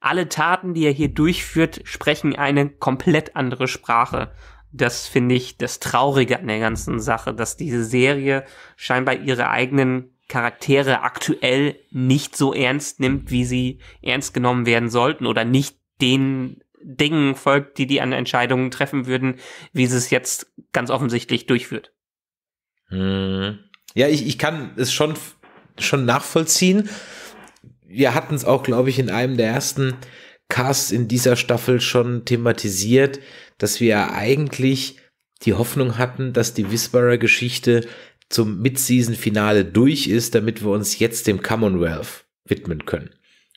alle Taten, die er hier durchführt, sprechen eine komplett andere Sprache das finde ich das Traurige an der ganzen Sache, dass diese Serie scheinbar ihre eigenen Charaktere aktuell nicht so ernst nimmt, wie sie ernst genommen werden sollten oder nicht den Dingen folgt, die die an Entscheidungen treffen würden, wie sie es jetzt ganz offensichtlich durchführt. Hm. Ja, ich, ich kann es schon, schon nachvollziehen. Wir hatten es auch, glaube ich, in einem der ersten Cast in dieser Staffel schon thematisiert, dass wir eigentlich die Hoffnung hatten, dass die Whisperer-Geschichte zum Mid-Season-Finale durch ist, damit wir uns jetzt dem Commonwealth widmen können.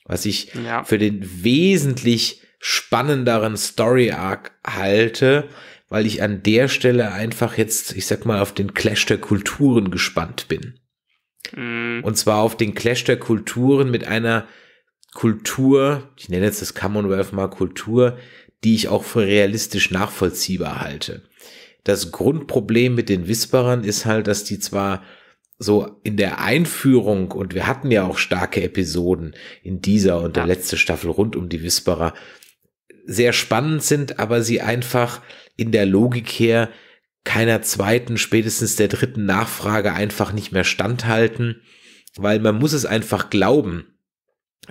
Was ich ja. für den wesentlich spannenderen Story-Arc halte, weil ich an der Stelle einfach jetzt, ich sag mal, auf den Clash der Kulturen gespannt bin. Mhm. Und zwar auf den Clash der Kulturen mit einer Kultur, ich nenne jetzt das Commonwealth mal Kultur, die ich auch für realistisch nachvollziehbar halte. Das Grundproblem mit den Whisperern ist halt, dass die zwar so in der Einführung, und wir hatten ja auch starke Episoden in dieser und der ja. letzte Staffel rund um die Whisperer, sehr spannend sind, aber sie einfach in der Logik her keiner zweiten, spätestens der dritten Nachfrage einfach nicht mehr standhalten, weil man muss es einfach glauben,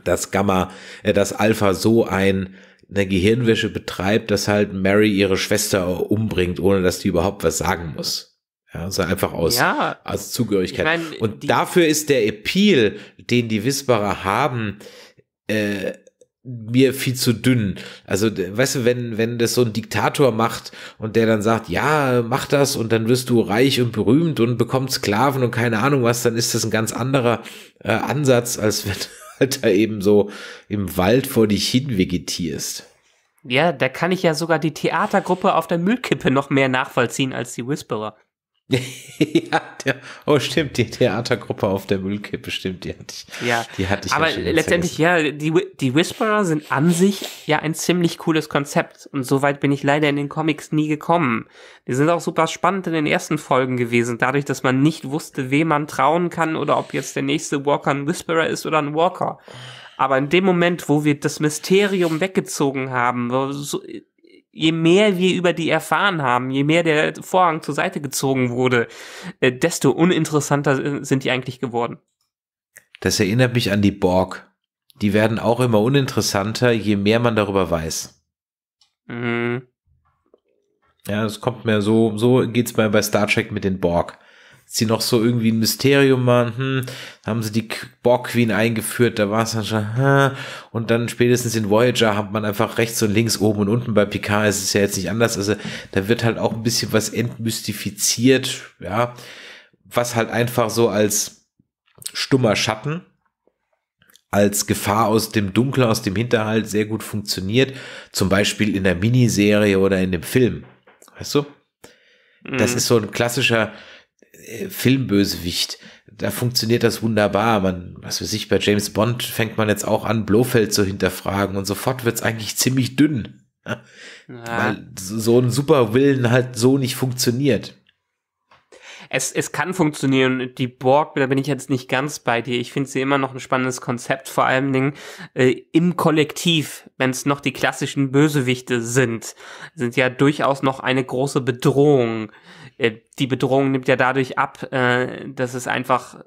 dass Gamma, äh, dass Alpha so ein eine Gehirnwäsche betreibt, dass halt Mary ihre Schwester umbringt, ohne dass die überhaupt was sagen muss. Ja, also einfach aus, ja, aus Zugehörigkeit. Ich mein, und dafür ist der Appeal, den die Whisperer haben, äh, mir viel zu dünn. Also, weißt du, wenn, wenn das so ein Diktator macht und der dann sagt, ja, mach das und dann wirst du reich und berühmt und bekommst Sklaven und keine Ahnung was, dann ist das ein ganz anderer äh, Ansatz, als wenn halt da eben so im Wald vor dich hin vegetierst. Ja, da kann ich ja sogar die Theatergruppe auf der Müllkippe noch mehr nachvollziehen als die Whisperer. ja, der, oh stimmt, die Theatergruppe auf der Müllkippe, stimmt, die hatte ich. Ja, die hatte ich aber letztendlich, vergessen. ja, die, die Whisperer sind an sich ja ein ziemlich cooles Konzept und soweit bin ich leider in den Comics nie gekommen. Die sind auch super spannend in den ersten Folgen gewesen, dadurch, dass man nicht wusste, wem man trauen kann oder ob jetzt der nächste Walker ein Whisperer ist oder ein Walker. Aber in dem Moment, wo wir das Mysterium weggezogen haben, wo so, je mehr wir über die erfahren haben, je mehr der Vorhang zur Seite gezogen wurde, äh, desto uninteressanter äh, sind die eigentlich geworden. Das erinnert mich an die Borg. Die werden auch immer uninteressanter, je mehr man darüber weiß. Mhm. Ja, es kommt mir so, so geht's mir bei Star Trek mit den Borg sie noch so irgendwie ein Mysterium waren, hm, haben sie die Borg Queen eingeführt, da war es dann schon, hm, und dann spätestens in Voyager hat man einfach rechts und links, oben und unten bei Picard ist es ja jetzt nicht anders, also da wird halt auch ein bisschen was entmystifiziert, ja, was halt einfach so als stummer Schatten als Gefahr aus dem Dunkel, aus dem Hinterhalt sehr gut funktioniert. Zum Beispiel in der Miniserie oder in dem Film. Weißt du? Das mhm. ist so ein klassischer äh, Filmbösewicht. Da funktioniert das wunderbar. Man, was weiß ich, bei James Bond fängt man jetzt auch an, Blofeld zu hinterfragen und sofort wird es eigentlich ziemlich dünn. Ja. Weil so ein Superwillen halt so nicht funktioniert es, es kann funktionieren. Die Borg, da bin ich jetzt nicht ganz bei dir. Ich finde sie immer noch ein spannendes Konzept, vor allen Dingen äh, im Kollektiv, wenn es noch die klassischen Bösewichte sind, sind ja durchaus noch eine große Bedrohung. Äh, die Bedrohung nimmt ja dadurch ab, äh, dass es einfach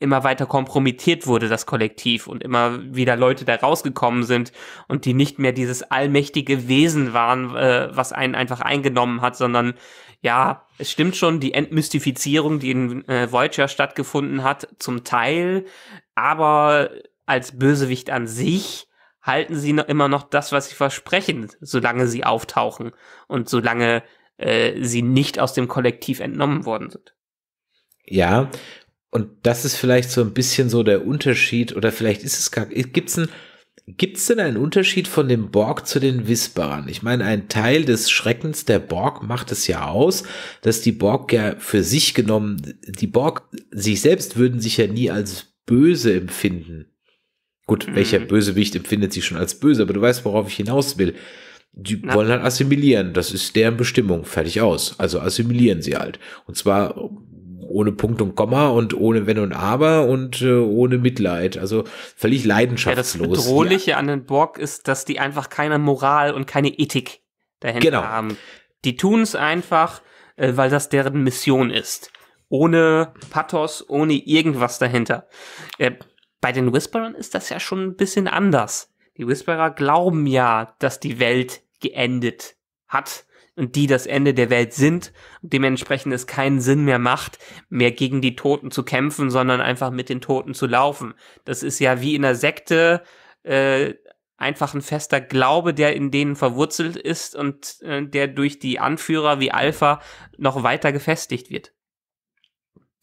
immer weiter kompromittiert wurde, das Kollektiv, und immer wieder Leute da rausgekommen sind und die nicht mehr dieses allmächtige Wesen waren, äh, was einen einfach eingenommen hat, sondern ja, es stimmt schon, die Entmystifizierung, die in äh, Voyager stattgefunden hat, zum Teil, aber als Bösewicht an sich halten sie noch immer noch das, was sie versprechen, solange sie auftauchen und solange äh, sie nicht aus dem Kollektiv entnommen worden sind. Ja, und das ist vielleicht so ein bisschen so der Unterschied, oder vielleicht ist es gar, gibt's ein, Gibt es denn einen Unterschied von den Borg zu den Wisperern? Ich meine, ein Teil des Schreckens der Borg macht es ja aus, dass die Borg ja für sich genommen, die Borg sich selbst würden sich ja nie als böse empfinden. Gut, mhm. welcher Bösewicht empfindet sie schon als böse, aber du weißt, worauf ich hinaus will. Die Na. wollen halt assimilieren, das ist deren Bestimmung, fertig aus. Also assimilieren sie halt. Und zwar ohne Punkt und Komma und ohne Wenn und Aber und äh, ohne Mitleid. Also völlig leidenschaftslos. Ja, das Bedrohliche ja. an den Borg ist, dass die einfach keine Moral und keine Ethik dahinter genau. haben. Die tun es einfach, äh, weil das deren Mission ist. Ohne Pathos, ohne irgendwas dahinter. Äh, bei den Whisperern ist das ja schon ein bisschen anders. Die Whisperer glauben ja, dass die Welt geendet hat und die das Ende der Welt sind und dementsprechend es keinen Sinn mehr macht, mehr gegen die Toten zu kämpfen, sondern einfach mit den Toten zu laufen. Das ist ja wie in einer Sekte äh, einfach ein fester Glaube, der in denen verwurzelt ist und äh, der durch die Anführer wie Alpha noch weiter gefestigt wird.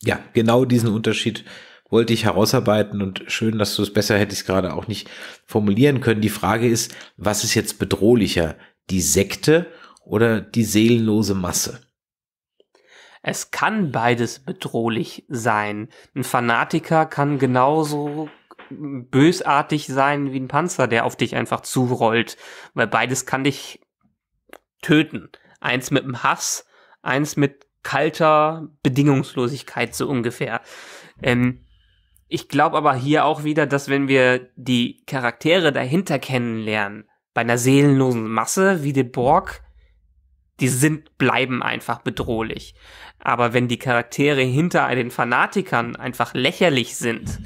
Ja, genau diesen Unterschied wollte ich herausarbeiten und schön, dass du es besser hättest gerade auch nicht formulieren können. Die Frage ist, was ist jetzt bedrohlicher? Die Sekte oder die seelenlose Masse. Es kann beides bedrohlich sein. Ein Fanatiker kann genauso bösartig sein wie ein Panzer, der auf dich einfach zurollt, weil beides kann dich töten. Eins mit dem Hass, eins mit kalter Bedingungslosigkeit so ungefähr. Ähm, ich glaube aber hier auch wieder, dass wenn wir die Charaktere dahinter kennenlernen, bei einer seelenlosen Masse wie dem Borg, die sind, bleiben einfach bedrohlich. Aber wenn die Charaktere hinter den Fanatikern einfach lächerlich sind,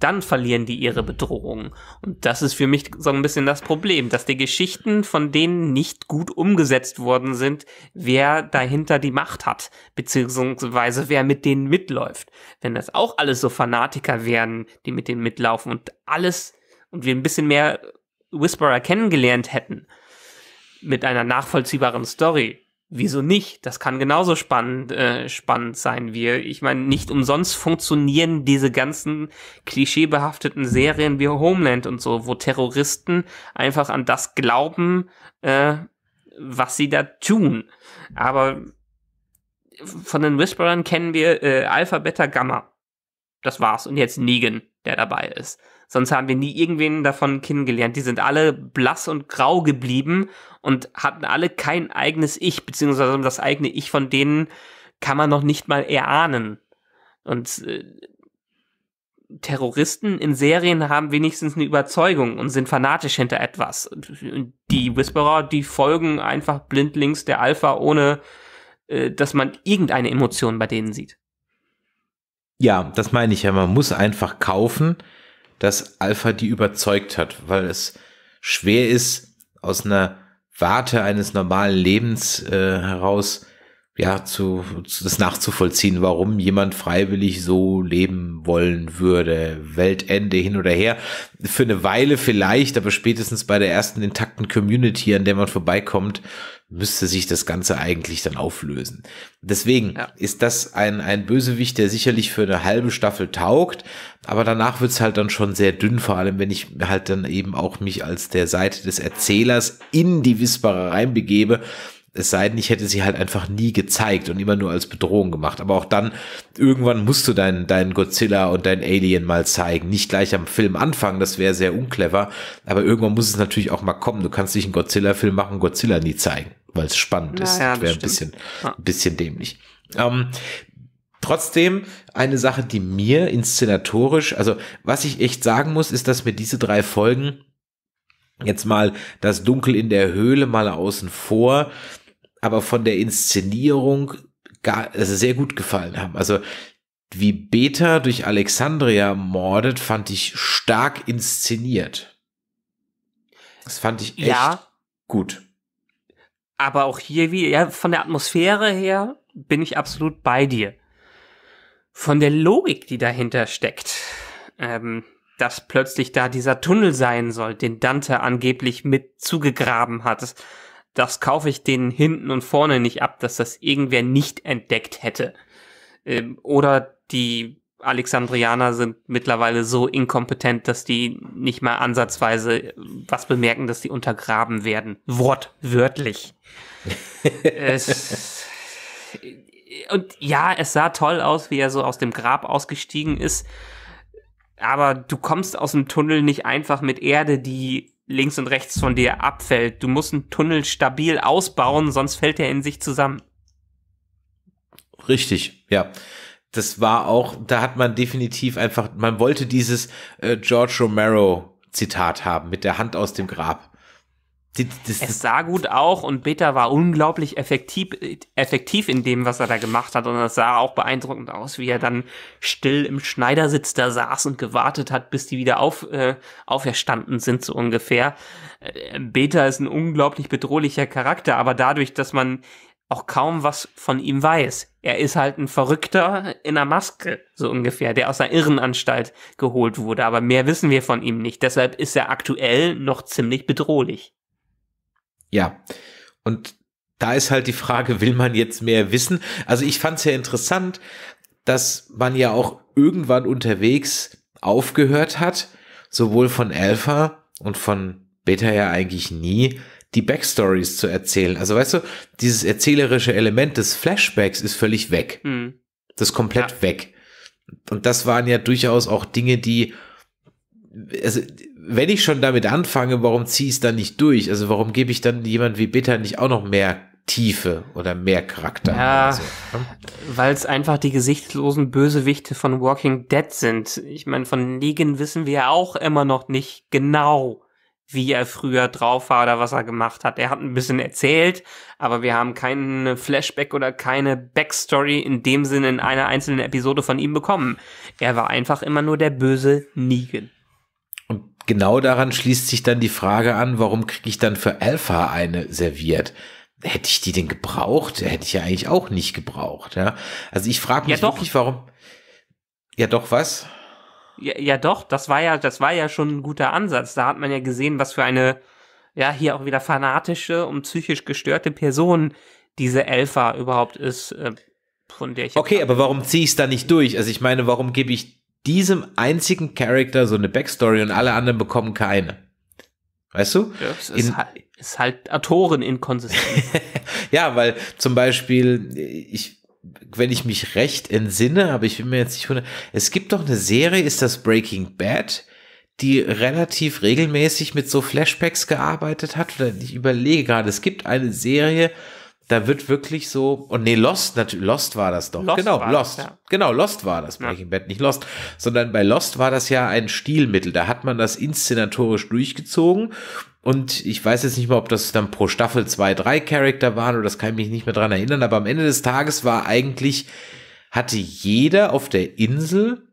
dann verlieren die ihre Bedrohung. Und das ist für mich so ein bisschen das Problem, dass die Geschichten von denen nicht gut umgesetzt worden sind, wer dahinter die Macht hat, beziehungsweise wer mit denen mitläuft. Wenn das auch alles so Fanatiker wären, die mit denen mitlaufen und alles und wir ein bisschen mehr Whisperer kennengelernt hätten, mit einer nachvollziehbaren Story. Wieso nicht? Das kann genauso spannend, äh, spannend sein wie, ich meine, nicht umsonst funktionieren diese ganzen klischeebehafteten Serien wie Homeland und so, wo Terroristen einfach an das glauben, äh, was sie da tun. Aber von den Whisperern kennen wir äh, Alpha, Beta, Gamma. Das war's. Und jetzt Negan, der dabei ist. Sonst haben wir nie irgendwen davon kennengelernt. Die sind alle blass und grau geblieben und hatten alle kein eigenes Ich, beziehungsweise das eigene Ich von denen kann man noch nicht mal erahnen. Und äh, Terroristen in Serien haben wenigstens eine Überzeugung und sind fanatisch hinter etwas. Die Whisperer, die folgen einfach blindlings der Alpha, ohne äh, dass man irgendeine Emotion bei denen sieht. Ja, das meine ich ja. Man muss einfach kaufen, dass Alpha die überzeugt hat, weil es schwer ist, aus einer Warte eines normalen Lebens äh, heraus ja, zu, zu, das nachzuvollziehen, warum jemand freiwillig so leben wollen würde. Weltende hin oder her. Für eine Weile vielleicht, aber spätestens bei der ersten intakten Community, an der man vorbeikommt, müsste sich das Ganze eigentlich dann auflösen. Deswegen ja. ist das ein, ein Bösewicht, der sicherlich für eine halbe Staffel taugt, aber danach wird's halt dann schon sehr dünn, vor allem wenn ich halt dann eben auch mich als der Seite des Erzählers in die Whisperer reinbegebe es sei denn, ich hätte sie halt einfach nie gezeigt und immer nur als Bedrohung gemacht. Aber auch dann, irgendwann musst du deinen dein Godzilla und dein Alien mal zeigen. Nicht gleich am Film anfangen, das wäre sehr unclever. Aber irgendwann muss es natürlich auch mal kommen. Du kannst nicht einen Godzilla-Film machen, Godzilla nie zeigen, weil es spannend ja, ist. Das wäre ein bisschen, ein bisschen dämlich. Ähm, Trotzdem eine Sache, die mir inszenatorisch, also was ich echt sagen muss, ist, dass mir diese drei Folgen jetzt mal das Dunkel in der Höhle mal außen vor, aber von der Inszenierung gar, also sehr gut gefallen haben. Also wie Beta durch Alexandria mordet, fand ich stark inszeniert. Das fand ich echt ja, gut. Aber auch hier wie, ja, von der Atmosphäre her bin ich absolut bei dir. Von der Logik, die dahinter steckt, ähm, dass plötzlich da dieser Tunnel sein soll, den Dante angeblich mit zugegraben hat das kaufe ich denen hinten und vorne nicht ab, dass das irgendwer nicht entdeckt hätte. Ähm, oder die Alexandrianer sind mittlerweile so inkompetent, dass die nicht mal ansatzweise äh, was bemerken, dass die untergraben werden. Wortwörtlich. es, und ja, es sah toll aus, wie er so aus dem Grab ausgestiegen ist. Aber du kommst aus dem Tunnel nicht einfach mit Erde, die links und rechts von dir abfällt. Du musst einen Tunnel stabil ausbauen, sonst fällt er in sich zusammen. Richtig, ja. Das war auch, da hat man definitiv einfach, man wollte dieses äh, George Romero Zitat haben, mit der Hand aus dem Grab. Das, das, es sah gut auch und Beta war unglaublich effektiv, effektiv in dem, was er da gemacht hat. Und es sah auch beeindruckend aus, wie er dann still im Schneidersitz da saß und gewartet hat, bis die wieder auf, äh, auferstanden sind, so ungefähr. Äh, Beta ist ein unglaublich bedrohlicher Charakter, aber dadurch, dass man auch kaum was von ihm weiß. Er ist halt ein Verrückter in einer Maske, so ungefähr, der aus einer Irrenanstalt geholt wurde, aber mehr wissen wir von ihm nicht. Deshalb ist er aktuell noch ziemlich bedrohlich. Ja. Und da ist halt die Frage, will man jetzt mehr wissen? Also ich fand es ja interessant, dass man ja auch irgendwann unterwegs aufgehört hat, sowohl von Alpha und von Beta ja eigentlich nie, die Backstories zu erzählen. Also weißt du, dieses erzählerische Element des Flashbacks ist völlig weg. Mhm. Das ist komplett ja. weg. Und das waren ja durchaus auch Dinge, die, also wenn ich schon damit anfange, warum ziehe ich es dann nicht durch? Also warum gebe ich dann jemand wie Bitter nicht auch noch mehr Tiefe oder mehr Charakter. Ja, so, hm? weil es einfach die gesichtslosen Bösewichte von Walking Dead sind. Ich meine, von Negan wissen wir ja auch immer noch nicht genau, wie er früher drauf war oder was er gemacht hat. Er hat ein bisschen erzählt, aber wir haben keinen Flashback oder keine Backstory in dem Sinne in einer einzelnen Episode von ihm bekommen. Er war einfach immer nur der böse Negan genau daran schließt sich dann die Frage an, warum kriege ich dann für Alpha eine serviert? Hätte ich die denn gebraucht? Hätte ich ja eigentlich auch nicht gebraucht. Ja? Also ich frage mich ja, wirklich, warum. Ja, doch was? Ja, ja, doch, das war ja, das war ja schon ein guter Ansatz. Da hat man ja gesehen, was für eine, ja, hier auch wieder fanatische und psychisch gestörte Person diese Elfa überhaupt ist, äh, von der ich. Okay, aber warum ziehe ich es da nicht durch? Also ich meine, warum gebe ich diesem einzigen Charakter so eine Backstory und alle anderen bekommen keine. Weißt du? Ja, es ist, in, halt, ist halt Autoreninkonsistenz. ja, weil zum Beispiel, ich, wenn ich mich recht entsinne, aber ich bin mir jetzt nicht wundern, es gibt doch eine Serie, ist das Breaking Bad, die relativ regelmäßig mit so Flashbacks gearbeitet hat. Oder ich überlege gerade, es gibt eine Serie, da wird wirklich so, und nee, Lost, natürlich, Lost war das doch. Lost genau, Lost. Das, ja. Genau, Lost war das, Breaking ja. Bad, nicht Lost. Sondern bei Lost war das ja ein Stilmittel. Da hat man das inszenatorisch durchgezogen. Und ich weiß jetzt nicht mal, ob das dann pro Staffel zwei, drei Charakter waren oder das kann ich mich nicht mehr dran erinnern. Aber am Ende des Tages war eigentlich, hatte jeder auf der Insel,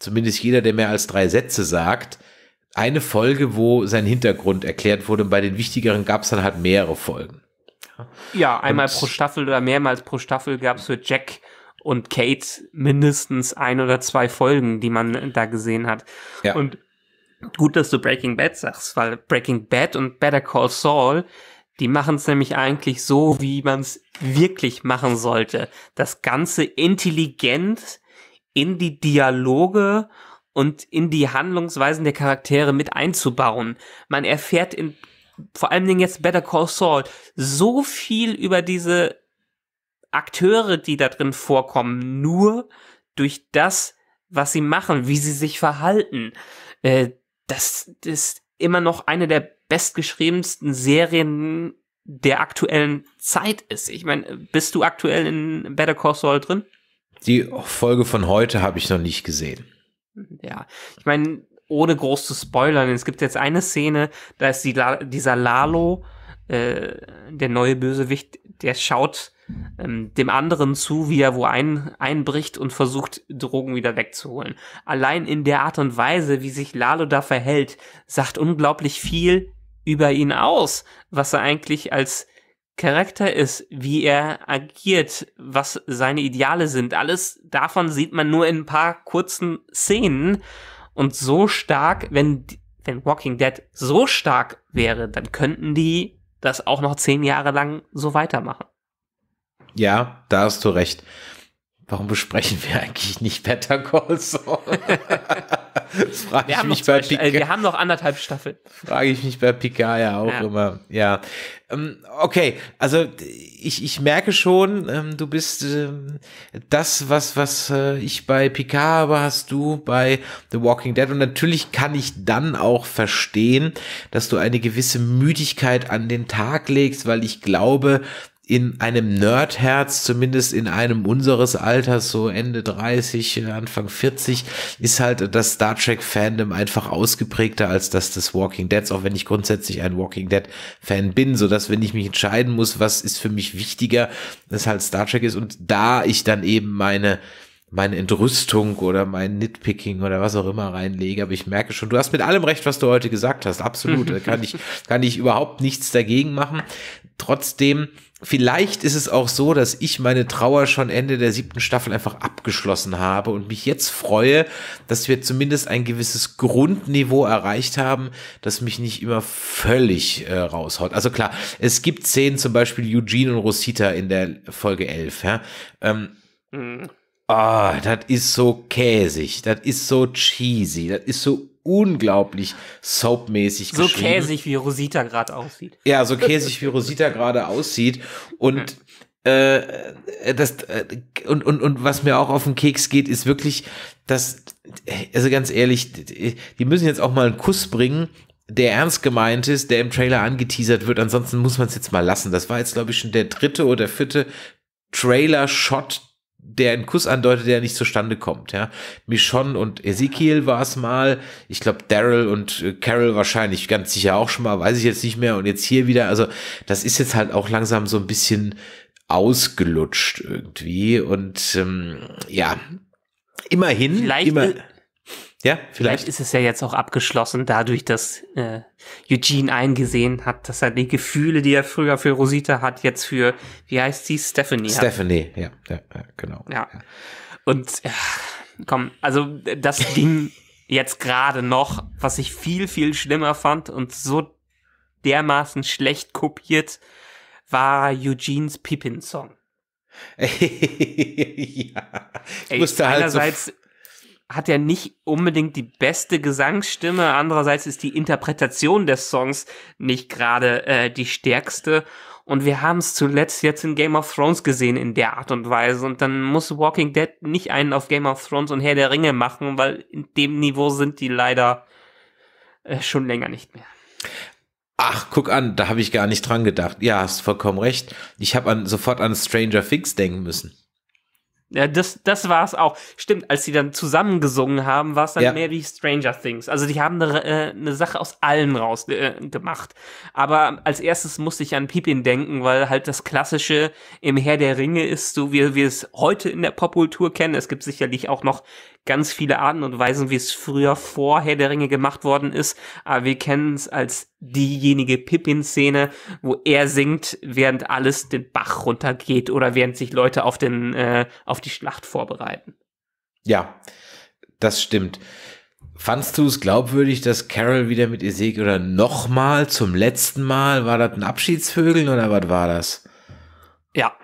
zumindest jeder, der mehr als drei Sätze sagt, eine Folge, wo sein Hintergrund erklärt wurde. Und bei den wichtigeren gab es dann halt mehrere Folgen. Ja, einmal und pro Staffel oder mehrmals pro Staffel gab es für Jack und Kate mindestens ein oder zwei Folgen, die man da gesehen hat. Ja. Und gut, dass du Breaking Bad sagst, weil Breaking Bad und Better Call Saul, die machen es nämlich eigentlich so, wie man es wirklich machen sollte. Das Ganze intelligent in die Dialoge und in die Handlungsweisen der Charaktere mit einzubauen. Man erfährt in vor allen Dingen jetzt Better Call Saul, so viel über diese Akteure, die da drin vorkommen, nur durch das, was sie machen, wie sie sich verhalten. Äh, das ist immer noch eine der bestgeschriebensten Serien der aktuellen Zeit ist. Ich meine, bist du aktuell in Better Call Saul drin? Die Folge von heute habe ich noch nicht gesehen. Ja, ich meine, ohne groß zu spoilern, es gibt jetzt eine Szene, da ist die La dieser Lalo, äh, der neue Bösewicht, der schaut ähm, dem anderen zu, wie er wo ein, einbricht und versucht, Drogen wieder wegzuholen. Allein in der Art und Weise, wie sich Lalo da verhält, sagt unglaublich viel über ihn aus, was er eigentlich als Charakter ist, wie er agiert, was seine Ideale sind. Alles davon sieht man nur in ein paar kurzen Szenen und so stark, wenn, wenn Walking Dead so stark wäre, dann könnten die das auch noch zehn Jahre lang so weitermachen. Ja, da hast du recht. Warum besprechen wir eigentlich nicht Better Call Saul? frage wir ich mich bei äh, Picard. Wir haben noch anderthalb Staffeln. Frage ich mich bei Pika ja auch ja. immer. Ja. Ähm, okay, also ich, ich merke schon, ähm, du bist ähm, das, was, was äh, ich bei Pika habe, hast du bei The Walking Dead. Und natürlich kann ich dann auch verstehen, dass du eine gewisse Müdigkeit an den Tag legst, weil ich glaube, in einem Nerdherz, zumindest in einem unseres Alters, so Ende 30, Anfang 40, ist halt das Star Trek Fandom einfach ausgeprägter als das des Walking Dead, auch wenn ich grundsätzlich ein Walking Dead Fan bin, so dass wenn ich mich entscheiden muss, was ist für mich wichtiger, das halt Star Trek ist und da ich dann eben meine meine Entrüstung oder mein Nitpicking oder was auch immer reinlege. Aber ich merke schon, du hast mit allem recht, was du heute gesagt hast. Absolut. Mhm. Da kann ich, kann ich überhaupt nichts dagegen machen. Trotzdem vielleicht ist es auch so, dass ich meine Trauer schon Ende der siebten Staffel einfach abgeschlossen habe und mich jetzt freue, dass wir zumindest ein gewisses Grundniveau erreicht haben, das mich nicht immer völlig äh, raushaut. Also klar, es gibt Szenen, zum Beispiel Eugene und Rosita in der Folge 11. Ja? Ähm, mhm. Ah, das ist so käsig, das ist so cheesy, das ist so unglaublich soapmäßig so geschrieben. So käsig, wie Rosita gerade aussieht. Ja, so käsig, wie Rosita gerade aussieht. Und hm. äh, äh, das äh, und, und, und was mir auch auf den Keks geht, ist wirklich, dass, also ganz ehrlich, die müssen jetzt auch mal einen Kuss bringen, der ernst gemeint ist, der im Trailer angeteasert wird. Ansonsten muss man es jetzt mal lassen. Das war jetzt, glaube ich, schon der dritte oder vierte Trailer-Shot, der einen Kuss andeutet, der nicht zustande kommt. Ja? Michonne und Ezekiel war es mal. Ich glaube, Daryl und äh, Carol wahrscheinlich ganz sicher auch schon mal, weiß ich jetzt nicht mehr. Und jetzt hier wieder, also das ist jetzt halt auch langsam so ein bisschen ausgelutscht irgendwie. Und ähm, ja, immerhin. Vielleicht, immer, ja, vielleicht. vielleicht ist es ja jetzt auch abgeschlossen, dadurch, dass äh, Eugene eingesehen hat, dass er die Gefühle, die er früher für Rosita hat, jetzt für, wie heißt sie, Stephanie. Stephanie, ja, ja, genau. Ja. ja. Und ja, äh, komm, also das Ding jetzt gerade noch, was ich viel, viel schlimmer fand und so dermaßen schlecht kopiert, war Eugenes Pippin-Song. ja. Ich Ey, musste halt einerseits, so hat ja nicht unbedingt die beste Gesangsstimme. Andererseits ist die Interpretation des Songs nicht gerade äh, die stärkste. Und wir haben es zuletzt jetzt in Game of Thrones gesehen in der Art und Weise. Und dann muss Walking Dead nicht einen auf Game of Thrones und Herr der Ringe machen, weil in dem Niveau sind die leider äh, schon länger nicht mehr. Ach, guck an, da habe ich gar nicht dran gedacht. Ja, hast vollkommen recht. Ich habe an, sofort an Stranger Things denken müssen. Ja, das, das war es auch. Stimmt, als sie dann zusammengesungen haben, war es dann ja. mehr wie Stranger Things. Also die haben eine, äh, Sache aus allen raus äh, gemacht. Aber als erstes musste ich an Pippin denken, weil halt das Klassische im Herr der Ringe ist, so wie wir es heute in der Popkultur kennen. Es gibt sicherlich auch noch ganz viele Arten und Weisen, wie es früher vor Herr der Ringe gemacht worden ist. Aber wir kennen es als diejenige Pippin-Szene, wo er singt, während alles den Bach runtergeht oder während sich Leute auf, den, äh, auf die Schlacht vorbereiten. Ja, das stimmt. Fandst du es glaubwürdig, dass Carol wieder mit ihr segelt oder nochmal zum letzten Mal, war das ein Abschiedsvögeln oder was war das? Ja.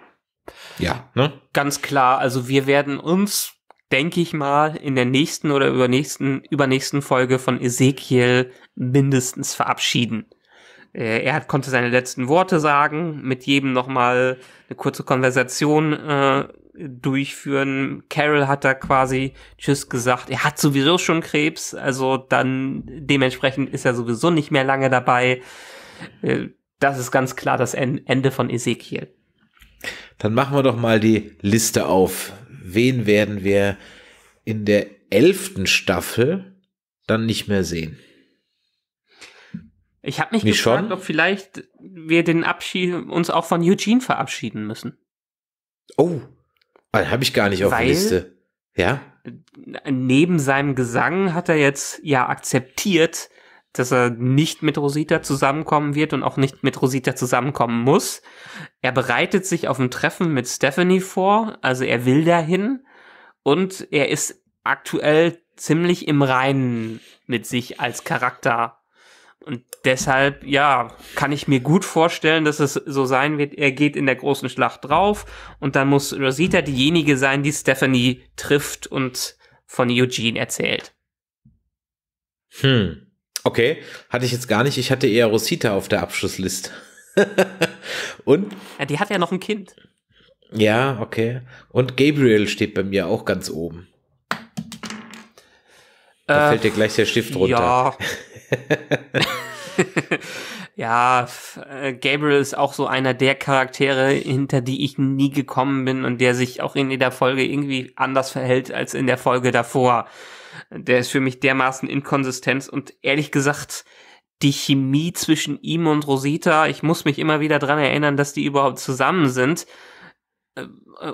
Ja, ne? Ganz klar, also wir werden uns denke ich mal, in der nächsten oder übernächsten, übernächsten Folge von Ezekiel mindestens verabschieden. Äh, er hat, konnte seine letzten Worte sagen, mit jedem nochmal eine kurze Konversation äh, durchführen. Carol hat da quasi Tschüss gesagt. Er hat sowieso schon Krebs, also dann dementsprechend ist er sowieso nicht mehr lange dabei. Äh, das ist ganz klar das Ende von Ezekiel. Dann machen wir doch mal die Liste auf, wen werden wir in der elften Staffel dann nicht mehr sehen? Ich habe mich Wie gefragt, schon? ob vielleicht wir den Abschied uns auch von Eugene verabschieden müssen. Oh, ah, habe ich gar nicht auf Weil, der Liste. Ja. Neben seinem Gesang hat er jetzt ja akzeptiert, dass er nicht mit Rosita zusammenkommen wird und auch nicht mit Rosita zusammenkommen muss. Er bereitet sich auf ein Treffen mit Stephanie vor, also er will dahin und er ist aktuell ziemlich im Reinen mit sich als Charakter. Und deshalb, ja, kann ich mir gut vorstellen, dass es so sein wird, er geht in der großen Schlacht drauf und dann muss Rosita diejenige sein, die Stephanie trifft und von Eugene erzählt. Hm. Okay, hatte ich jetzt gar nicht. Ich hatte eher Rosita auf der Abschlussliste. und? Ja, die hat ja noch ein Kind. Ja, okay. Und Gabriel steht bei mir auch ganz oben. Da äh, fällt dir gleich der Stift runter. Ja. ja, äh, Gabriel ist auch so einer der Charaktere, hinter die ich nie gekommen bin und der sich auch in jeder Folge irgendwie anders verhält als in der Folge davor. Der ist für mich dermaßen inkonsistent und ehrlich gesagt, die Chemie zwischen ihm und Rosita, ich muss mich immer wieder daran erinnern, dass die überhaupt zusammen sind. Äh,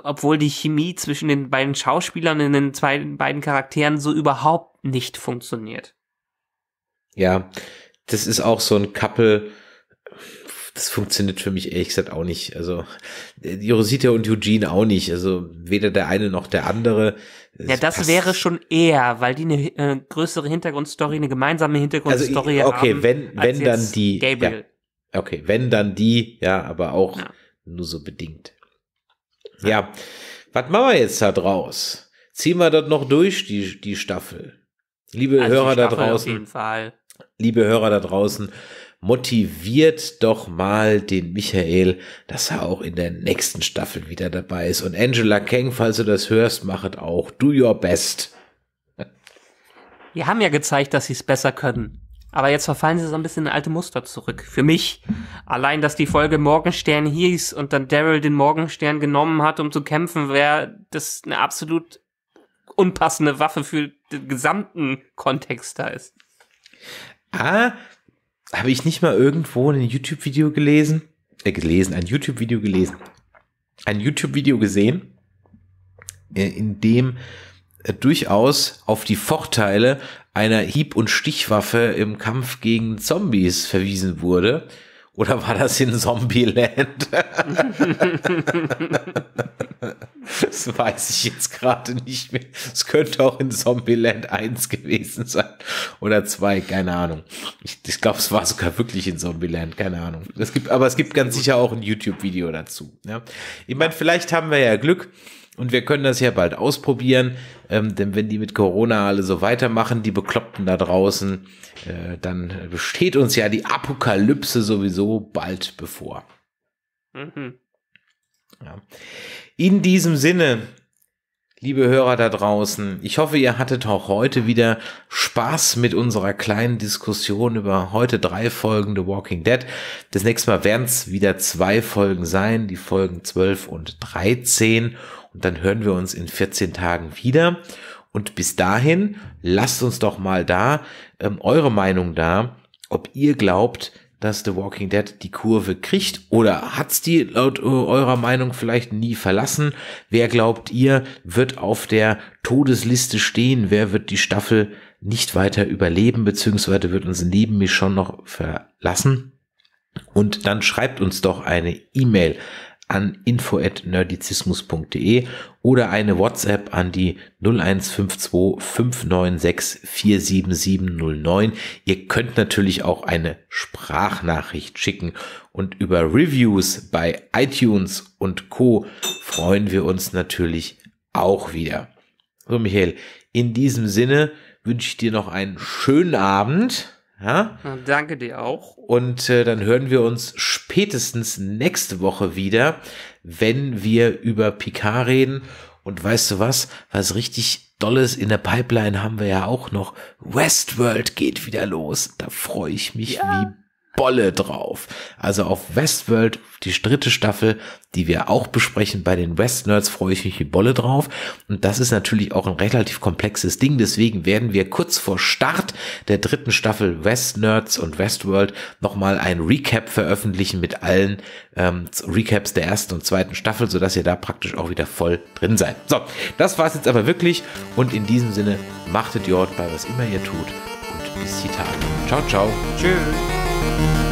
obwohl die Chemie zwischen den beiden Schauspielern in den zwei, beiden Charakteren so überhaupt nicht funktioniert. Ja, das ist auch so ein Couple, das funktioniert für mich ehrlich gesagt auch nicht. Also Rosita und Eugene auch nicht. Also weder der eine noch der andere. Ja, das wäre schon eher, weil die eine äh, größere Hintergrundstory, eine gemeinsame Hintergrundstory also, okay, haben. Okay, wenn, wenn dann die. Gabriel. Ja, okay, wenn dann die, ja, aber auch ja. nur so bedingt. Ja. ja. was machen wir jetzt da draus? Ziehen wir das noch durch, die, die Staffel? Liebe also Hörer Staffel da draußen. Liebe Hörer da draußen, motiviert doch mal den Michael, dass er auch in der nächsten Staffel wieder dabei ist. Und Angela Kang, falls du das hörst, machet auch. Do your best. Wir haben ja gezeigt, dass sie es besser können. Aber jetzt verfallen sie so ein bisschen in alte Muster zurück. Für mich. Allein, dass die Folge Morgenstern hieß und dann Daryl den Morgenstern genommen hat, um zu kämpfen, wäre das eine absolut unpassende Waffe für den gesamten Kontext da ist. Ah, habe ich nicht mal irgendwo ein YouTube-Video gelesen, äh, gelesen, ein YouTube-Video gelesen, ein YouTube-Video gesehen, äh, in dem äh, durchaus auf die Vorteile einer Hieb- und Stichwaffe im Kampf gegen Zombies verwiesen wurde. Oder war das in Zombieland? das weiß ich jetzt gerade nicht mehr. Es könnte auch in Zombieland 1 gewesen sein. Oder 2, keine Ahnung. Ich, ich glaube, es war sogar wirklich in Zombieland, keine Ahnung. Es gibt, aber es gibt ganz sicher auch ein YouTube-Video dazu. Ja. Ich meine, vielleicht haben wir ja Glück und wir können das ja bald ausprobieren, ähm, denn wenn die mit Corona alle so weitermachen, die Bekloppten da draußen, äh, dann besteht uns ja die Apokalypse sowieso bald bevor. Mhm. Ja. In diesem Sinne, liebe Hörer da draußen, ich hoffe, ihr hattet auch heute wieder Spaß mit unserer kleinen Diskussion über heute drei Folgen The Walking Dead. Das nächste Mal werden es wieder zwei Folgen sein, die Folgen 12 und 13. Und dann hören wir uns in 14 Tagen wieder. Und bis dahin, lasst uns doch mal da ähm, eure Meinung da, ob ihr glaubt, dass The Walking Dead die Kurve kriegt oder hat's die laut äh, eurer Meinung vielleicht nie verlassen? Wer glaubt ihr, wird auf der Todesliste stehen? Wer wird die Staffel nicht weiter überleben, beziehungsweise wird uns neben mir schon noch verlassen? Und dann schreibt uns doch eine E-Mail an info@nerdizismus.de oder eine WhatsApp an die 0152 596 47709. Ihr könnt natürlich auch eine Sprachnachricht schicken und über Reviews bei iTunes und Co freuen wir uns natürlich auch wieder. So Michael, in diesem Sinne wünsche ich dir noch einen schönen Abend ja? Danke dir auch. Und äh, dann hören wir uns spätestens nächste Woche wieder, wenn wir über Picard reden. Und weißt du was? Was richtig Dolles in der Pipeline haben wir ja auch noch. Westworld geht wieder los. Da freue ich mich ja. wie Bolle drauf. Also auf Westworld, die dritte Staffel, die wir auch besprechen bei den Westnerds, freue ich mich die Bolle drauf. Und das ist natürlich auch ein relativ komplexes Ding. Deswegen werden wir kurz vor Start der dritten Staffel Westnerds und Westworld nochmal ein Recap veröffentlichen mit allen ähm, Recaps der ersten und zweiten Staffel, sodass ihr da praktisch auch wieder voll drin seid. So, das war's jetzt aber wirklich. Und in diesem Sinne, machtet Jord bei was immer ihr tut bis die Tage. Ciao, ciao. Tschüss.